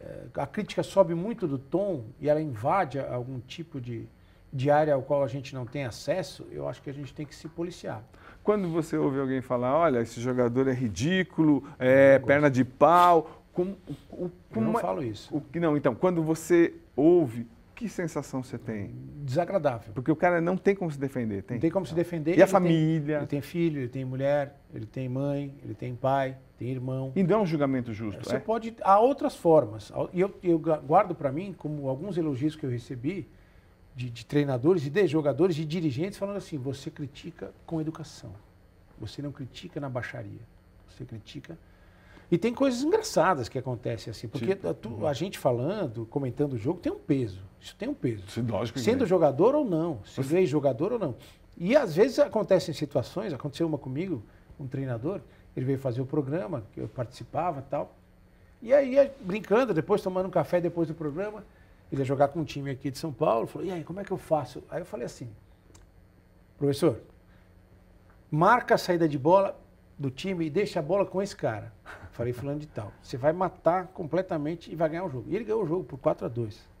eh, a crítica sobe muito do tom e ela invade algum tipo de, de área ao qual a gente não tem acesso, eu acho que a gente tem que se policiar. Quando você ouve alguém falar, olha, esse jogador é ridículo, é, é perna de pau, como, como eu não é falo isso. O, não, então, quando você ouve que sensação você tem? Desagradável. Porque o cara não tem como se defender, tem? Não tem como se defender. E a família? Tem, ele tem filho, ele tem mulher, ele tem mãe, ele tem pai, tem irmão. E não é um julgamento justo, Você é? pode... Há outras formas. E eu, eu guardo para mim, como alguns elogios que eu recebi de, de treinadores e de jogadores e dirigentes falando assim, você critica com educação. Você não critica na baixaria. Você critica e tem coisas engraçadas que acontecem assim, porque tipo, tu, hum. a gente falando, comentando o jogo, tem um peso. Isso tem um peso. Sendo jogador ou não, sendo ex-jogador ou não. E às vezes acontecem situações, aconteceu uma comigo, um treinador, ele veio fazer o programa, que eu participava tal. E aí, é, brincando, depois tomando um café depois do programa, ele ia jogar com um time aqui de São Paulo, falou, e aí, como é que eu faço? Aí eu falei assim, professor, marca a saída de bola do time e deixa a bola com esse cara. Falei fulano de tal. Você vai matar completamente e vai ganhar o jogo. E ele ganhou o jogo por 4 a 2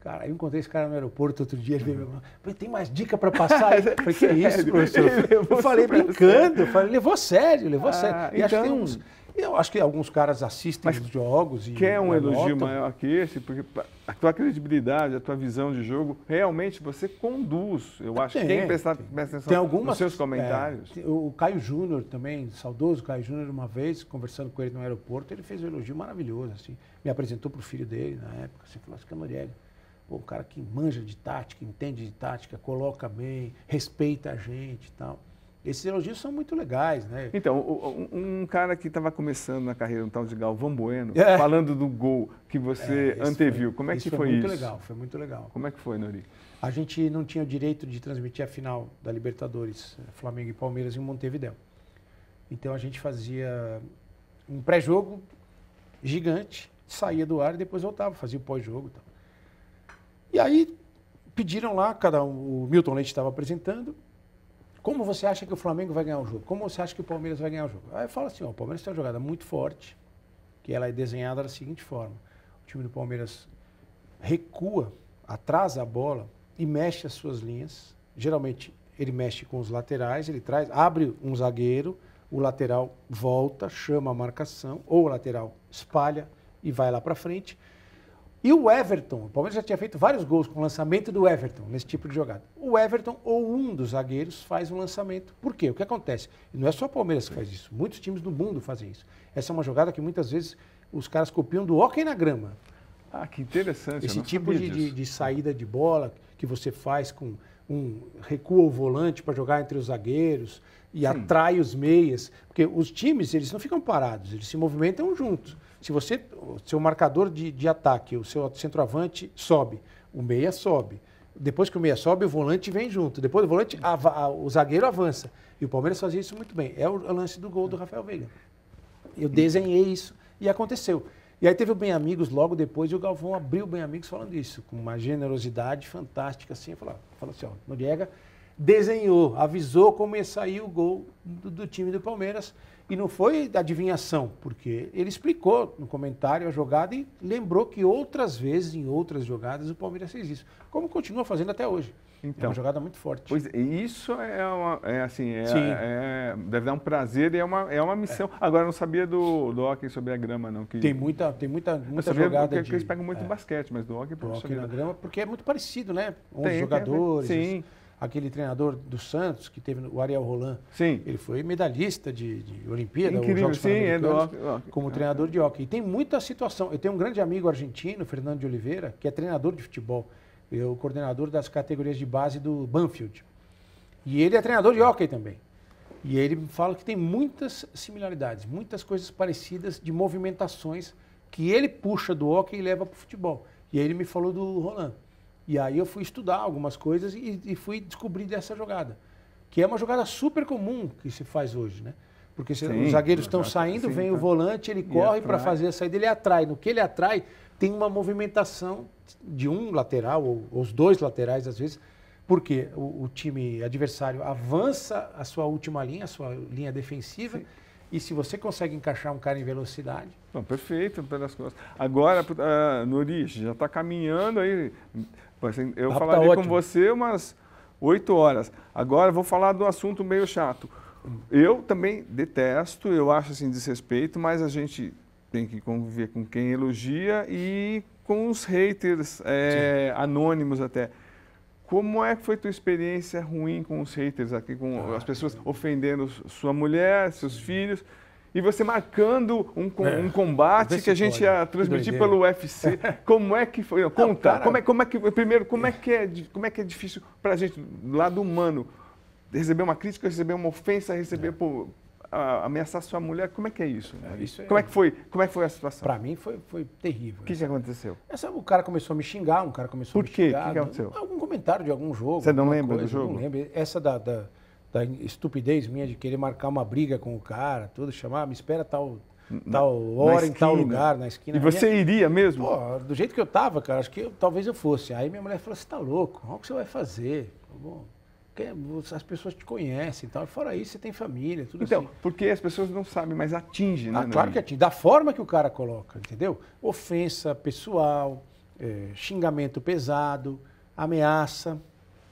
Cara, eu encontrei esse cara no aeroporto outro dia, ele veio me falar, tem mais dica para passar? [LAUGHS] eu falei, que é isso, professor? Eu falei brincando, eu falei, levou sério, levou a ah, sério. E então... acho que tem então uns eu acho que alguns caras assistem Mas os jogos e. Quer um elogio maior que esse? Porque a tua credibilidade, a tua visão de jogo, realmente você conduz. Eu acho que quem tem, presta atenção tem algumas, nos seus comentários. É, o Caio Júnior também, saudoso Caio Júnior, uma vez, conversando com ele no aeroporto, ele fez um elogio maravilhoso, assim. Me apresentou para o filho dele na época, assim, falou assim, Canoriega, pô, um cara que manja de tática, entende de tática, coloca bem, respeita a gente e tal. Esses elogios são muito legais, né? Então, um, cara que estava começando na carreira, um tal de Galvão Bueno, é. falando do gol que você é, anteviu, foi, como é que foi, foi isso? Muito legal, foi muito legal. Como é que foi, Nori? A gente não tinha o direito de transmitir a final da Libertadores, Flamengo e Palmeiras em Montevideo. Então a gente fazia um pré-jogo gigante, saía do ar e depois voltava, fazia o pós-jogo e E aí pediram lá, cada um, o Milton Leite estava apresentando, como você acha que o Flamengo vai ganhar o jogo? Como você acha que o Palmeiras vai ganhar o jogo? Aí fala assim, ó, o Palmeiras tem uma jogada muito forte, que ela é desenhada da seguinte forma. O time do Palmeiras recua, atrasa a bola e mexe as suas linhas. Geralmente ele mexe com os laterais, ele traz, abre um zagueiro, o lateral volta, chama a marcação, ou o lateral espalha e vai lá para frente. E o Everton, o Palmeiras já tinha feito vários gols com o lançamento do Everton nesse tipo de jogada. O Everton ou um dos zagueiros faz um lançamento. Por quê? O que acontece? E não é só o Palmeiras que faz isso. Muitos times do mundo fazem isso. Essa é uma jogada que muitas vezes os caras copiam do hóquei na grama. Ah, que interessante. Esse tipo de, de, de, saída de bola que você faz com um recua o volante para jogar entre os zagueiros e Sim. atrai os meias. Porque os times, eles não ficam parados, eles se movimentam juntos. Se você, o seu marcador de, de ataque, o seu centroavante sobe, o meia sobe. Depois que o meia sobe, o volante vem junto. Depois do volante, a, a, o zagueiro avança. E o Palmeiras fazia isso muito bem. É o, é o lance do gol do Rafael Veiga. Eu desenhei isso e aconteceu. E aí teve o Bem Amigos logo depois e o Galvão abriu o Bem Amigos falando isso, com uma generosidade fantástica, assim, falou, falou assim, ó, Noriega desenhou, avisou como ia sair o gol do, do time do Palmeiras e não foi adivinhação, porque ele explicou no comentário a jogada e lembrou que outras vezes, em outras jogadas, o Palmeiras fez isso. Como continua fazendo até hoje. Então, é uma então. jogada muito forte. Pois é, isso é, uma, é assim, é, é, deve dar um prazer e é uma, é uma missão. É. Agora, eu não sabia do, do hockey sobre a grama, não. Que... Tem muita, tem muita, muita eu jogada. Porque de, eles pegam muito é. basquete, mas do hockey... Do hockey na grama, porque é muito parecido, né? os tem, jogadores... Tem, sim aquele treinador do Santos, que teve o Ariel Roland. Sim. Ele foi medalhista de, de Olimpíada, Incrível, Jogos sim, é do como treinador de hockey. E tem muita situação. Eu tenho um grande amigo argentino, Fernando de Oliveira, que é treinador de futebol. É o coordenador das categorias de base do Banfield. E ele é treinador de hockey também. E ele me fala que tem muitas similaridades, muitas coisas parecidas de movimentações que ele puxa do hockey e leva para o futebol. E aí ele me falou do Roland. E aí eu fui estudar algumas coisas e, e fui descobrir dessa jogada, que é uma jogada super comum que se faz hoje, né? Porque se, sim, os zagueiros estão saindo, sim, vem tá. o volante, ele corre para fazer a saída, ele atrai. No que ele atrai, tem uma movimentação de um lateral, ou, os dois laterais às vezes, porque o, o, time adversário avança a sua última linha, a sua linha defensiva. Sim. E se você consegue encaixar um cara em velocidade. perfeito, pelas costas. Agora, uh, ah, Norish, já está caminhando aí. Assim, eu tá falaria com você umas oito horas. Agora vou falar do assunto meio chato. Eu também detesto, eu acho assim desrespeito, mas a gente tem que conviver com quem elogia e com os haters é, anônimos até. Como é que foi tua experiência ruim com os haters aqui, com ah, as pessoas ofendendo sua mulher, seus filhos? e você marcando um, com, é, um combate que a gente ia transmitir pelo UFC. [LAUGHS] Como é que foi? Não, conta. Não, como é, como é que, primeiro, como é que é, como é, que é difícil para a gente, do lado humano, receber uma crítica, receber uma ofensa, receber é. por, a, ameaçar sua mulher? Como é que é isso? É, isso é- como é que foi? Como é que foi a situação? Para mim foi, foi terrível. O que, que aconteceu? Essa, o cara começou a me xingar, um cara começou Por a me xingar. Por quê? O que, que aconteceu? Algum comentário de algum jogo. Você não lembra coisa, do jogo? Não lembro. Essa da, da da estupidez minha de querer marcar uma briga com o cara, tudo, chamar, me espera tal, tal hora em tal lugar, na esquina. E você minha... iria mesmo? Pô, do jeito que eu tava, cara, acho que eu, talvez eu fosse. Aí minha mulher falou, você tá louco, olha o que você vai fazer. Bom, as pessoas te conhecem e tal. fora isso, você tem família, tudo então, assim. Então, porque as pessoas não sabem, mas atinge, né? Ah, claro que atinge. Da forma que o cara coloca, entendeu? Ofensa pessoal, é, xingamento pesado, ameaça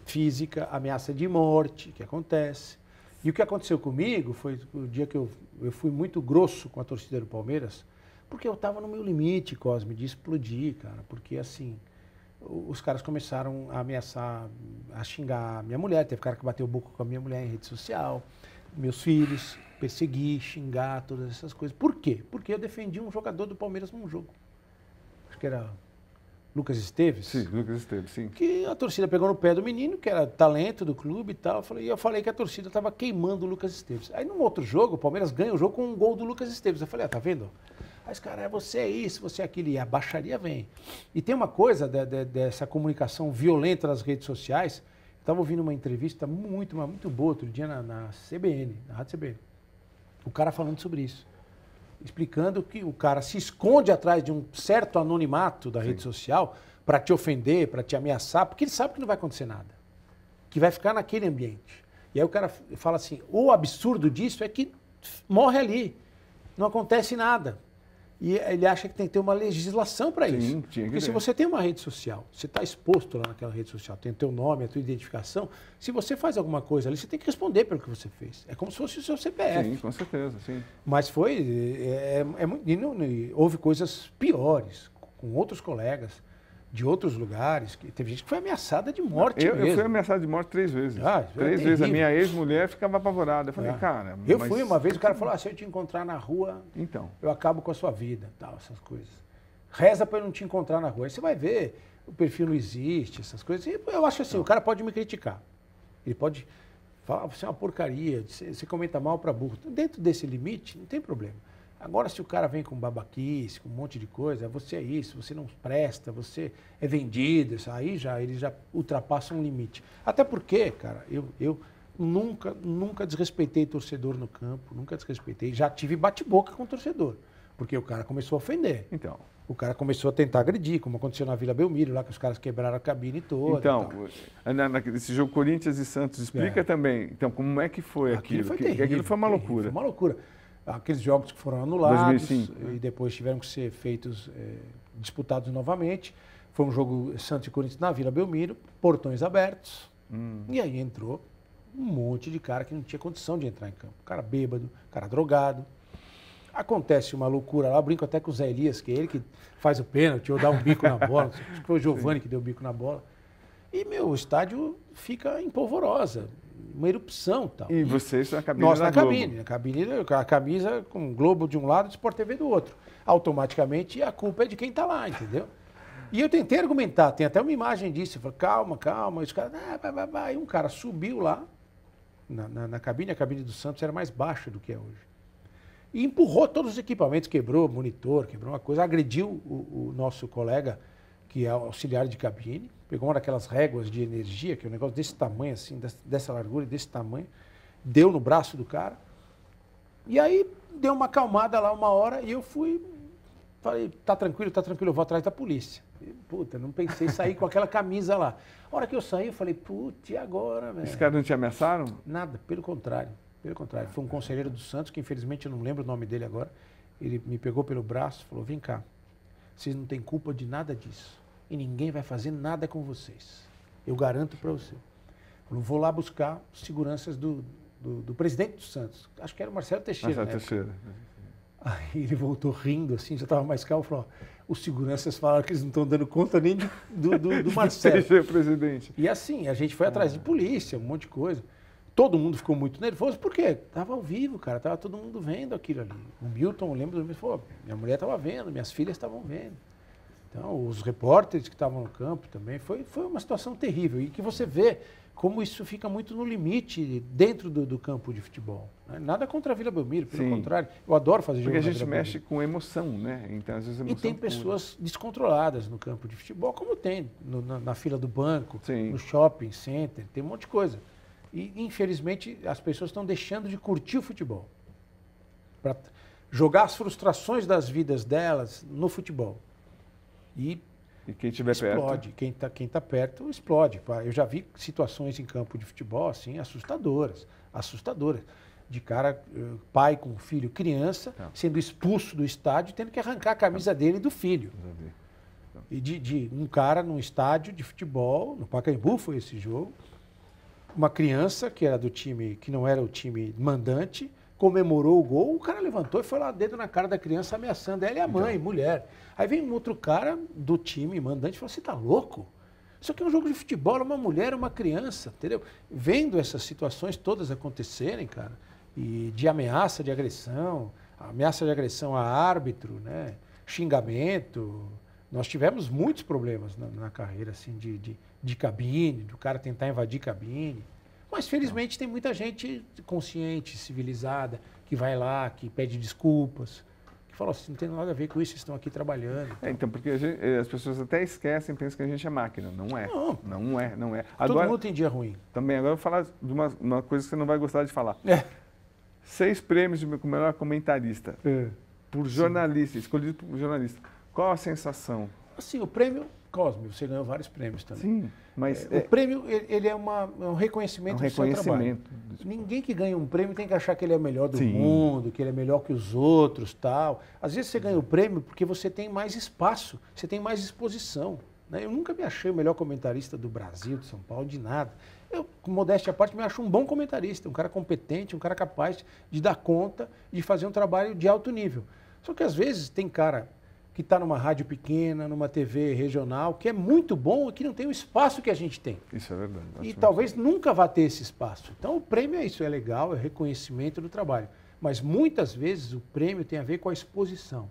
física, ameaça de morte, que acontece. E o que aconteceu comigo foi o dia que eu, eu fui muito grosso com a torcida do Palmeiras, porque eu estava no meu limite, Cosme, de explodir, cara. Porque, assim, os caras começaram a ameaçar, a xingar a minha mulher. Teve cara que bateu o boca com a minha mulher em rede social, meus filhos, perseguir, xingar, todas essas coisas. Por quê? Porque eu defendi um jogador do Palmeiras num jogo. Acho que era Lucas Esteves? Sim, Lucas Esteves, sim. Que a torcida pegou no pé do menino, que era talento do clube e tal. E eu falei que a torcida estava queimando o Lucas Esteves. Aí num outro jogo, o Palmeiras ganha o jogo com um gol do Lucas Esteves. Eu falei, ah, tá vendo? Mas, cara, é você é isso, você é aquilo. E a baixaria vem. E tem uma coisa de, de, dessa comunicação violenta nas redes sociais. Eu estava ouvindo uma entrevista muito, muito boa outro dia na, na CBN, na Rádio CBN. O cara falando sobre isso explicando que o cara se esconde atrás de um certo anonimato da Sim. rede social para te ofender, para te ameaçar, porque ele sabe que não vai acontecer nada, que vai ficar naquele ambiente. E aí o cara fala assim: o absurdo disso é que morre ali, não acontece nada. E ele acha que tem que ter uma legislação para isso. Sim, tinha que Porque ter. se você tem uma rede social, você está exposto lá naquela rede social, tem o teu nome, a tua identificação, se você faz alguma coisa ali, você tem que responder pelo que você fez. É como se fosse o seu CPF. Sim, com certeza, sim. Mas foi... É, é, é e não, e houve coisas piores com outros colegas de outros lugares. Que teve gente que foi ameaçada de morte. Eu, eu fui ameaçada de morte três vezes. Ah, é três é vezes. A minha ex-mulher ficava apavorada. Eu falei, é. cara. Eu fui uma vez, o cara falou: ah, se eu te encontrar na rua, então. eu acabo com a sua vida, tal, essas coisas. Reza para eu não te encontrar na rua. Aí você vai ver, o perfil não existe, essas coisas. E eu acho assim, então. o cara pode me criticar. Ele pode falar, você é uma porcaria, você comenta mal para burro. Dentro desse limite, não tem problema. Agora, se o cara vem com babaquice, com um monte de coisa, você é isso, você não presta, você é vendido, isso aí já, eles já ultrapassam um limite. Até porque, cara, eu, eu nunca, nunca desrespeitei torcedor no campo, nunca desrespeitei. Já tive bate-boca com o torcedor, porque o cara começou a ofender. Então. O cara começou a tentar agredir, como aconteceu na Vila Belmiro, lá que os caras quebraram a cabine toda. Então, nesse esse jogo Corinthians e Santos, explica é. também. Então, como é que foi aquilo? Aquilo foi, aquilo foi uma loucura. Foi uma loucura aqueles jogos que foram anulados 2005, né? e depois tiveram que ser feitos, é, disputados novamente. Foi um jogo Santos e Corinthians na Vila Belmiro, portões abertos. Hum. E aí entrou um monte de cara que não tinha condição de entrar em campo. Cara bêbado, cara drogado. Acontece uma loucura lá, brinco até com o Zé Elias, que é ele que faz o pênalti ou dá um bico na [LAUGHS] bola. Acho que foi o Giovani que deu o bico na bola. E, meu, o estádio fica em polvorosa uma erupção. Tal. E vocês na cabine? Nós na, na cabine. Na cabine, a camisa com o Globo de um lado e o Sport TV do outro. Automaticamente a culpa é de quem está lá, entendeu? E eu tentei argumentar, tem até uma imagem disso. Eu falei, calma, calma. E os caras, ah, vai, vai, vai. E um cara subiu lá na, na, na cabine, a cabine do Santos era mais baixa do que é hoje. E empurrou todos os equipamentos, quebrou monitor, quebrou uma coisa, agrediu o, o nosso colega, que é auxiliar de cabine pegou uma daquelas réguas de energia, que é um negócio desse tamanho, assim, dessa largura e desse tamanho, deu no braço do cara. E aí deu uma acalmada lá uma hora e eu fui. Falei, tá tranquilo, tá tranquilo, eu vou atrás da polícia. E, puta, não pensei sair com aquela camisa lá. A hora que eu saí, eu falei, putz, e agora, velho? Esses caras não te ameaçaram? Nada, pelo contrário. Pelo contrário. Foi um conselheiro do Santos, que infelizmente eu não lembro o nome dele agora. Ele me pegou pelo braço falou, vem cá, vocês não têm culpa de nada disso e ninguém vai fazer nada com vocês. Eu garanto para você. Eu vou lá buscar os seguranças do, do, do, presidente do Santos. Acho que era o Marcelo Teixeira. Marcelo né? Teixeira. Aí ele voltou rindo, assim, já estava mais calmo, falou, os seguranças falaram que eles não estão dando conta nem do, do, do [LAUGHS] Marcelo. Teixeira, presidente. E assim, a gente foi atrás de ah. polícia, um monte de coisa. Todo mundo ficou muito nervoso, porque estava ao vivo, cara, estava todo mundo vendo aquilo ali. O Milton, eu lembro, falou, minha mulher estava vendo, minhas filhas estavam vendo. Então, os repórteres que estavam no campo também, foi, foi uma situação terrível. E que você vê como isso fica muito no limite dentro do, do campo de futebol. Né? Nada contra a Vila Belmiro, pelo Sim. contrário. Eu adoro fazer Porque jogo Porque a gente mexe Belmiro. com emoção, né? Então, às vezes, E tem pura. pessoas descontroladas no campo de futebol, como tem no, na, na, fila do banco, Sim. no shopping center, tem um monte de coisa. E, infelizmente, as pessoas estão deixando de curtir o futebol. Para jogar as frustrações das vidas delas no futebol e e quem tiver explode. Perto. Quem está quem tá perto explode. Eu já vi situações em campo de futebol assim assustadoras, assustadoras. De cara, eh, pai com filho, criança, tá. sendo expulso do estádio, tendo que arrancar a camisa tá. dele e do filho. Tá. E de, de, um cara num estádio de futebol, no Pacaembu foi esse jogo, uma criança que era do time, que não era o time mandante, comemorou o gol, o cara levantou e foi lá dedo na cara da criança ameaçando ela e a mãe, então. mulher. Aí vem um outro cara do time, mandante, e falou: você tá louco? Isso aqui é um jogo de futebol, é uma mulher, é uma criança, entendeu? Vendo essas situações todas acontecerem, cara, e de ameaça de agressão, ameaça de agressão a árbitro, né? Xingamento. Nós tivemos muitos problemas na, na carreira, assim, de, de, de cabine, do cara tentar invadir cabine. Mas felizmente tem muita gente consciente, civilizada, que vai lá, que pede desculpas, que fala assim, não tem nada a ver com isso, estão aqui trabalhando. Então, é, então porque gente, eh, as pessoas até esquecem, pensam que a gente é máquina. Não é. Não, não é, não é. Agora, Todo mundo tem dia ruim. Também, agora eu vou falar de uma, uma coisa que você não vai gostar de falar. É. Seis prêmios de melhor comentarista. É. Por jornalista, Sim. escolhido por jornalista. Qual a sensação? Assim, o prêmio Cosme, você ganhou vários prêmios também. Sim, mas... É, é, o prêmio, ele é uma, é um reconhecimento, é um reconhecimento do seu trabalho. Ninguém que ganha um prêmio tem que achar que ele é o melhor do Sim. mundo, que ele é melhor que os outros, tal. Às vezes você ganha o um prêmio porque você tem mais espaço, você tem mais exposição. Né? Eu nunca me achei o melhor comentarista do Brasil, de São Paulo, de nada. Eu, com modéstia à parte, me acho um bom comentarista, um cara competente, um cara capaz de dar conta, de fazer um trabalho de alto nível. Só que às vezes tem cara que está numa rádio pequena, numa TV regional, que é muito bom, que não tem o espaço que a gente tem. Isso é verdade. E talvez bom. nunca vá ter esse espaço. Então o prêmio é isso, é legal, é reconhecimento do trabalho. Mas muitas vezes o prêmio tem a ver com a exposição,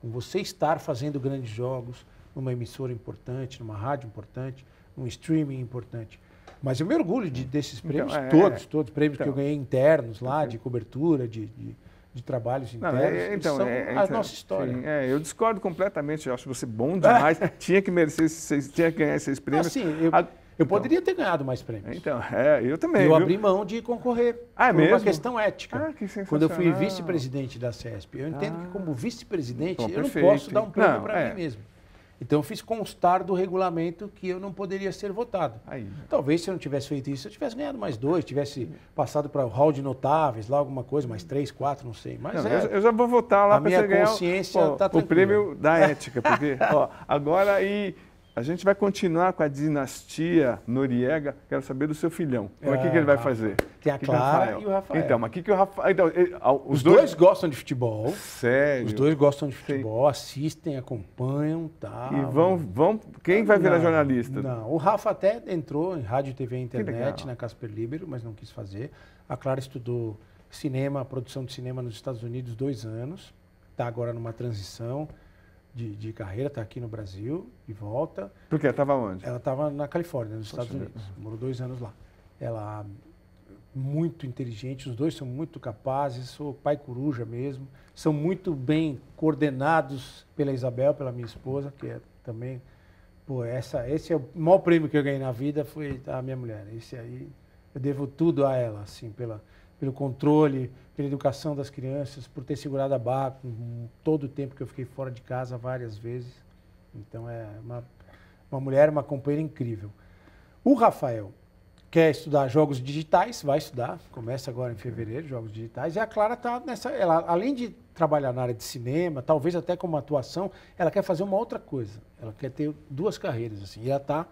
com você estar fazendo grandes jogos numa emissora importante, numa rádio importante, num streaming importante. Mas eu me orgulho de, hum. desses então, prêmios, então, é, todos, é. todos, prêmios então, que eu então. ganhei internos lá, de cobertura, de, de de trabalhos internos, não, é, então, são é, a então, nossa história. Sim, é, eu discordo completamente, eu acho você bom demais, [LAUGHS] tinha que merecer, tinha que ganhar esses prêmios. Assim, eu, a, eu então, poderia ter ganhado mais prêmios. Então, é, eu também. Eu viu? abri mão de concorrer. Ah, é por mesmo? uma questão ética. Ah, que Quando eu fui vice-presidente da CESP, eu entendo ah, que como vice-presidente eu não posso dar um prêmio para mim é. mesmo. Então eu fiz constar do regulamento que eu não poderia ser votado. Aí. Talvez se eu não tivesse feito isso, eu tivesse ganhado mais dois, tivesse passado para o hall de notáveis, lá alguma coisa, mais três, quatro, não sei. Mas não, é, eu já vou votar lá para você ganhar o, tá o prêmio da [LAUGHS] ética, porque ó, agora e a gente vai continuar com a dinastia Noriega. Quero saber do seu filhão. Como é, que, que, ele é, vai fazer? Tem a que é Clara que e o Rafael. Então, mas o que, que o Rafael. Então, ele, ah, os, os dois... dois... gostam de futebol. Sério. Os dois gostam de futebol, assistem, acompanham, tal. Tá? E vão. vão... Quem vai virar jornalista? Não, o Rafa até entrou em rádio, TV e internet na Casper Libero, mas não quis fazer. A Clara estudou cinema, produção de cinema nos Estados Unidos dois anos. Está agora numa transição de, de carreira, está aqui no Brasil e volta. Por quê? Estava onde? Ela estava na Califórnia, nos Poxa Estados Unidos. Deus. Morou dois anos lá. Ela muito inteligente, os dois são muito capazes, sou pai coruja mesmo, são muito bem coordenados pela Isabel, pela minha esposa, que é também, pô, essa, esse é o maior prêmio que eu ganhei na vida, foi a minha mulher, esse aí, eu devo tudo a ela, assim, pela, pelo controle, pela educação das crianças, por ter segurado a barra com todo o tempo que eu fiquei fora de casa várias vezes. Então é uma, uma mulher, uma companheira incrível. O Rafael quer estudar jogos digitais, vai estudar, começa agora em fevereiro, jogos digitais. E a Clara está nessa, ela além de trabalhar na área de cinema, talvez até como atuação, ela quer fazer uma outra coisa. Ela quer ter duas carreiras assim. E ela está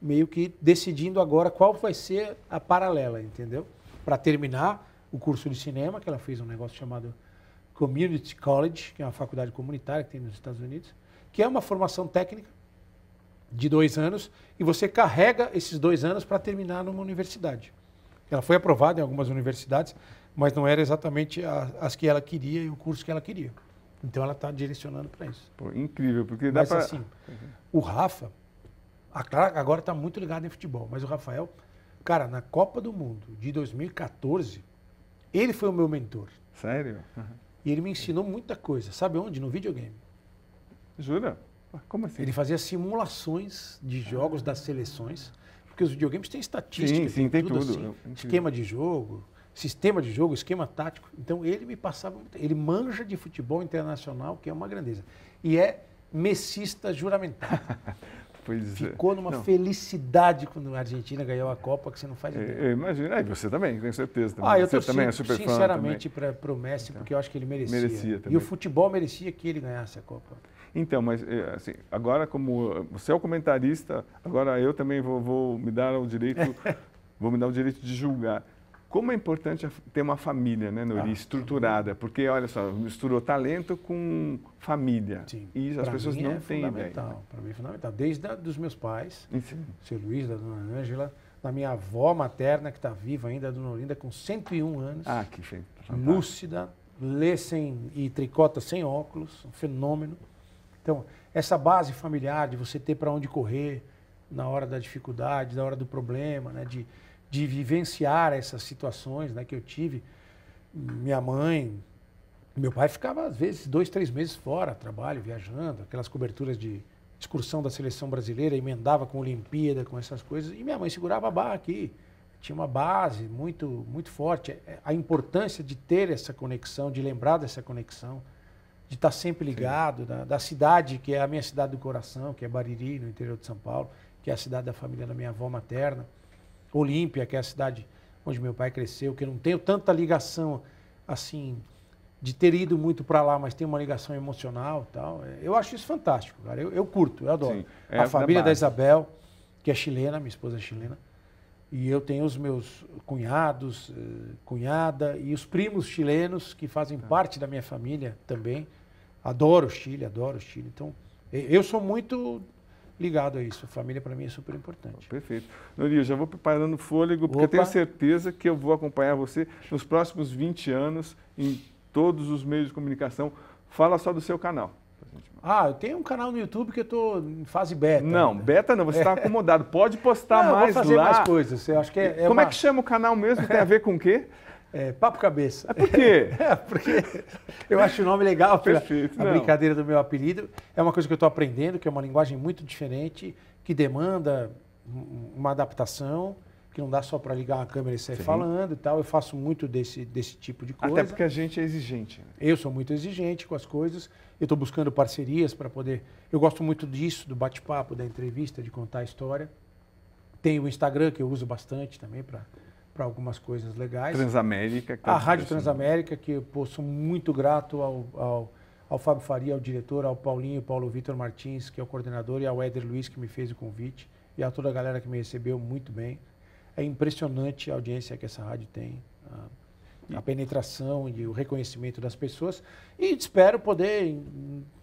meio que decidindo agora qual vai ser a paralela, entendeu? Para terminar o curso de cinema, que ela fez um negócio chamado Community College, que é uma faculdade comunitária que tem nos Estados Unidos, que é uma formação técnica de dois anos e você carrega esses dois anos para terminar numa universidade. Ela foi aprovada em algumas universidades, mas não era exatamente a, as que ela queria e o curso que ela queria. Então ela está direcionando para isso. Pô, incrível, porque dá para. assim, o Rafa, a Clara agora está muito ligado em futebol, mas o Rafael, cara, na Copa do Mundo de 2014 ele foi o meu mentor. Sério? Uhum. E ele me ensinou muita coisa. Sabe onde? No videogame. Jura? Como assim? Ele fazia simulações de jogos das seleções, porque os videogames têm estatística. Sim, sim, tem tudo. tudo. Assim, esquema de jogo, sistema de jogo, esquema tático. Então ele me passava, ele manja de futebol internacional, que é uma grandeza. E é messista juramentado. [LAUGHS] Pois é. Ficou é. numa não. felicidade quando a Argentina ganhou a Copa, que você não faz é, ideia. Eu, é, eu imagino, e você também, com certeza. Também. Ah, eu torci, também é super sinceramente para o Messi, então, porque eu acho que ele merecia. merecia E o futebol merecia que ele ganhasse a Copa. Então, mas assim, agora como você é o comentarista, agora eu também vou, vou me dar o direito, [LAUGHS] vou me dar o direito de julgar. Como é importante ter uma família, né, Nori, ah, estruturada, porque olha só, misturou talento com família. Sim. E as pra pessoas não é têm ideia. Para mim é fundamental. Desde dos meus pais, Sim. seu Luiz, da dona Ângela, da minha avó materna, que está viva ainda, a dona Olinda, com 101 anos. Ah, que feio. Lúcida, lê sem, e tricota sem óculos, um fenômeno. Então, essa base familiar de você ter para onde correr na hora da dificuldade, na hora do problema, né, de de vivenciar essas situações né, que eu tive. Minha mãe, meu pai ficava, às vezes, dois, três meses fora, trabalho, viajando, aquelas coberturas de excursão da seleção brasileira, emendava com Olimpíada, com essas coisas, e minha mãe segurava a barra aqui. Tinha uma base muito, muito forte. A importância de ter essa conexão, de lembrar dessa conexão, de estar sempre ligado, da, da cidade, que é a minha cidade do coração, que é Bariri, no interior de São Paulo, que é a cidade da família da minha avó materna. Olímpia, que é a cidade onde meu pai cresceu, que eu não tenho tanta ligação assim de ter ido muito para lá, mas tem uma ligação emocional e tal. Eu acho isso fantástico, cara. Eu, eu curto, eu adoro. Sim, é a é família da, da, Isabel, que é chilena, minha esposa é chilena, e eu tenho os meus cunhados, eh, cunhada e os primos chilenos que fazem tá. parte da minha família também. Adoro o Chile, adoro o Chile. Então, eu sou muito ligado a isso. Família para mim é super importante. Perfeito. Norinho, já vou preparando fôlego, porque Opa. eu tenho certeza que eu vou acompanhar você nos próximos 20 anos em todos os meios de comunicação. Fala só do seu canal. Ah, eu tenho um canal no YouTube que eu estou em fase beta. Não, ainda. beta não, você está [LAUGHS] é. acomodado. Pode postar não, mais vou fazer lá. mais coisas. Eu acho que é, é Como é uma... é que chama o canal mesmo? Tem a ver com o quê? [LAUGHS] É, papo cabeça. É por quê? [LAUGHS] é, porque eu acho o nome legal pela Perfeito, a brincadeira do meu apelido. É uma coisa que eu estou aprendendo, que é uma linguagem muito diferente, que demanda uma adaptação, que não dá só para ligar uma câmera e sair Sim. falando e tal. Eu faço muito desse, desse tipo de coisa. Até porque a gente é exigente. Né? Eu sou muito exigente com as coisas. Eu estou buscando parcerias para poder... Eu gosto muito disso, do bate-papo, da entrevista, de contar a história. Tem o Instagram, que eu uso bastante também para para algumas coisas legais. Transamérica. Tá a Rádio Transamérica, que eu sou muito grato ao, ao, ao, Fábio Faria, ao diretor, ao Paulinho, Paulo Vitor Martins, que é o coordenador, e ao Éder Luiz, que me fez o convite, e a toda a galera que me recebeu muito bem. É impressionante a audiência que essa rádio tem. A, ah, a penetração e o reconhecimento das pessoas. E espero poder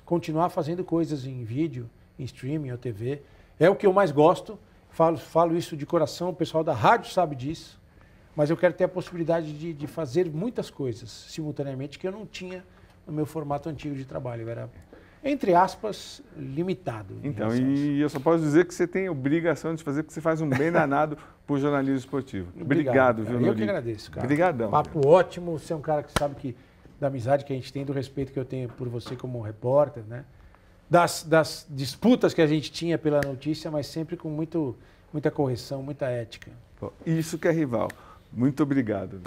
continuar fazendo coisas em vídeo, em streaming ou TV. É o que eu mais gosto. Falo, falo isso de coração, o pessoal da rádio sabe disso. Mas eu quero ter a possibilidade de, de fazer muitas coisas simultaneamente que eu não tinha no meu formato antigo de trabalho. Eu era entre aspas, limitado. Então, e eu só posso dizer que você tem obrigação de fazer, porque você faz um bem danado [LAUGHS] o jornalismo esportivo. Obrigado, Obrigado viu, Eu que agradeço, cara. Obrigadão. Papo ótimo, você é um cara que sabe que da amizade que a gente tem, do respeito que eu tenho por você como repórter, né? Das, das disputas que a gente tinha pela notícia, mas sempre com muito, muita correção, muita ética. Isso que é rival. Muito obrigado.